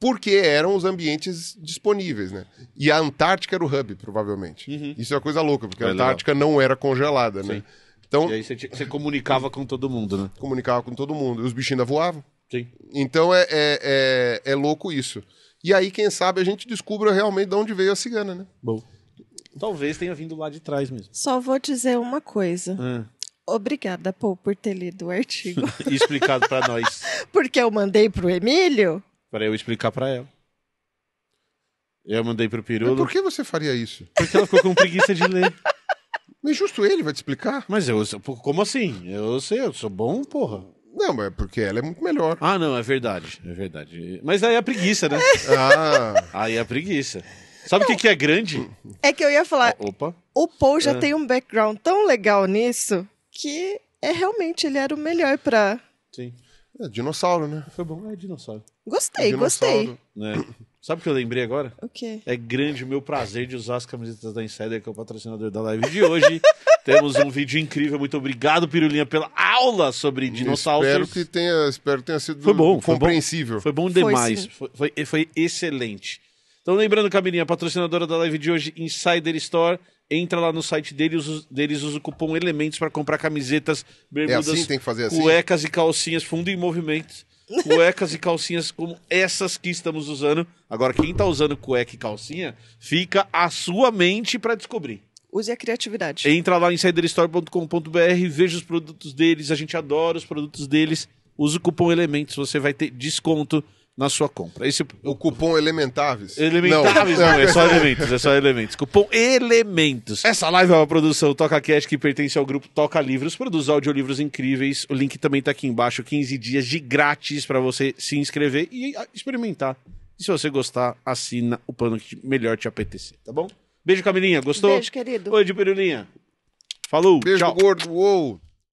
porque eram os ambientes disponíveis, né? E a Antártica era o hub, provavelmente. Uhum. Isso é uma coisa louca, porque é a Antártica legal. não era congelada, né? Sim. né? Então, e aí você, você comunicava com todo mundo, né? Comunicava com todo mundo. E os bichinhos ainda voavam. Sim. Então é, é, é, é, louco isso. E aí, quem sabe, a gente descubra realmente de onde veio a cigana, né? Bom. Talvez tenha vindo lá de trás mesmo. Só vou dizer uma coisa. Hum. Obrigada, Paul, por ter lido o artigo. e explicado para nós. Porque eu mandei pro Emílio para eu explicar para ela. Eu mandei pro Pirulo. Mas por que você faria isso? Porque ela ficou com preguiça de ler. Mas justo ele vai te explicar. Mas eu, como assim? Eu sei, eu sou bom, porra. Não, mas é porque ela é muito melhor. Ah, não, é verdade, é verdade. Mas aí é a preguiça, né? ah. Aí é a preguiça. Sabe o que, que é grande? É que eu ia falar. Ah, opa. O Paul já é. tem um background tão legal nisso que é realmente ele era o melhor para. Sim. É dinossauro, né? Foi bom, é dinossauro. Gostei, é dinossauro. gostei. É. Sabe o que eu lembrei agora? O quê? É grande o meu prazer de usar as camisetas da Insider, que é o patrocinador da live de hoje. Temos um vídeo incrível. Muito obrigado, Pirulinha, pela aula sobre dinossauros. Espero que tenha, espero que tenha sido foi bom, compreensível. Foi bom, foi bom demais. Foi, foi, foi excelente. Então, lembrando, Camilinha, patrocinadora da live de hoje, Insider Store entra lá no site deles, deles usa o cupom Elementos para comprar camisetas, é bermudas, é assim tem que fazer é assim? cuecas e calcinhas, fundo em movimentos. Cuecas e calcinhas como essas que estamos usando. Agora, quem está usando cueca e calcinha, fica a sua mente para descobrir. Use a criatividade. Entra lá em insiderstore.com.br, veja os produtos deles, a gente adora os produtos deles. Use o cupom Elementos, você vai ter desconto na sua compra. Esse, o cupom Elementaves. Elementaves, não, não é só elementos, é só elementos. Cupom Elementos. Essa live é uma produção Toca Cash que pertence ao grupo Toca Livros, produz audiolivros incríveis. O link também tá aqui embaixo, 15 dias de grátis para você se inscrever e ah, experimentar. E se você gostar, assina o plano que melhor te apetecer, tá bom? Beijo, Camilinha. Gostou? Beijo, querido. Oi, de Perulinha. Falou. Beijo, tchau. gordo. Uou.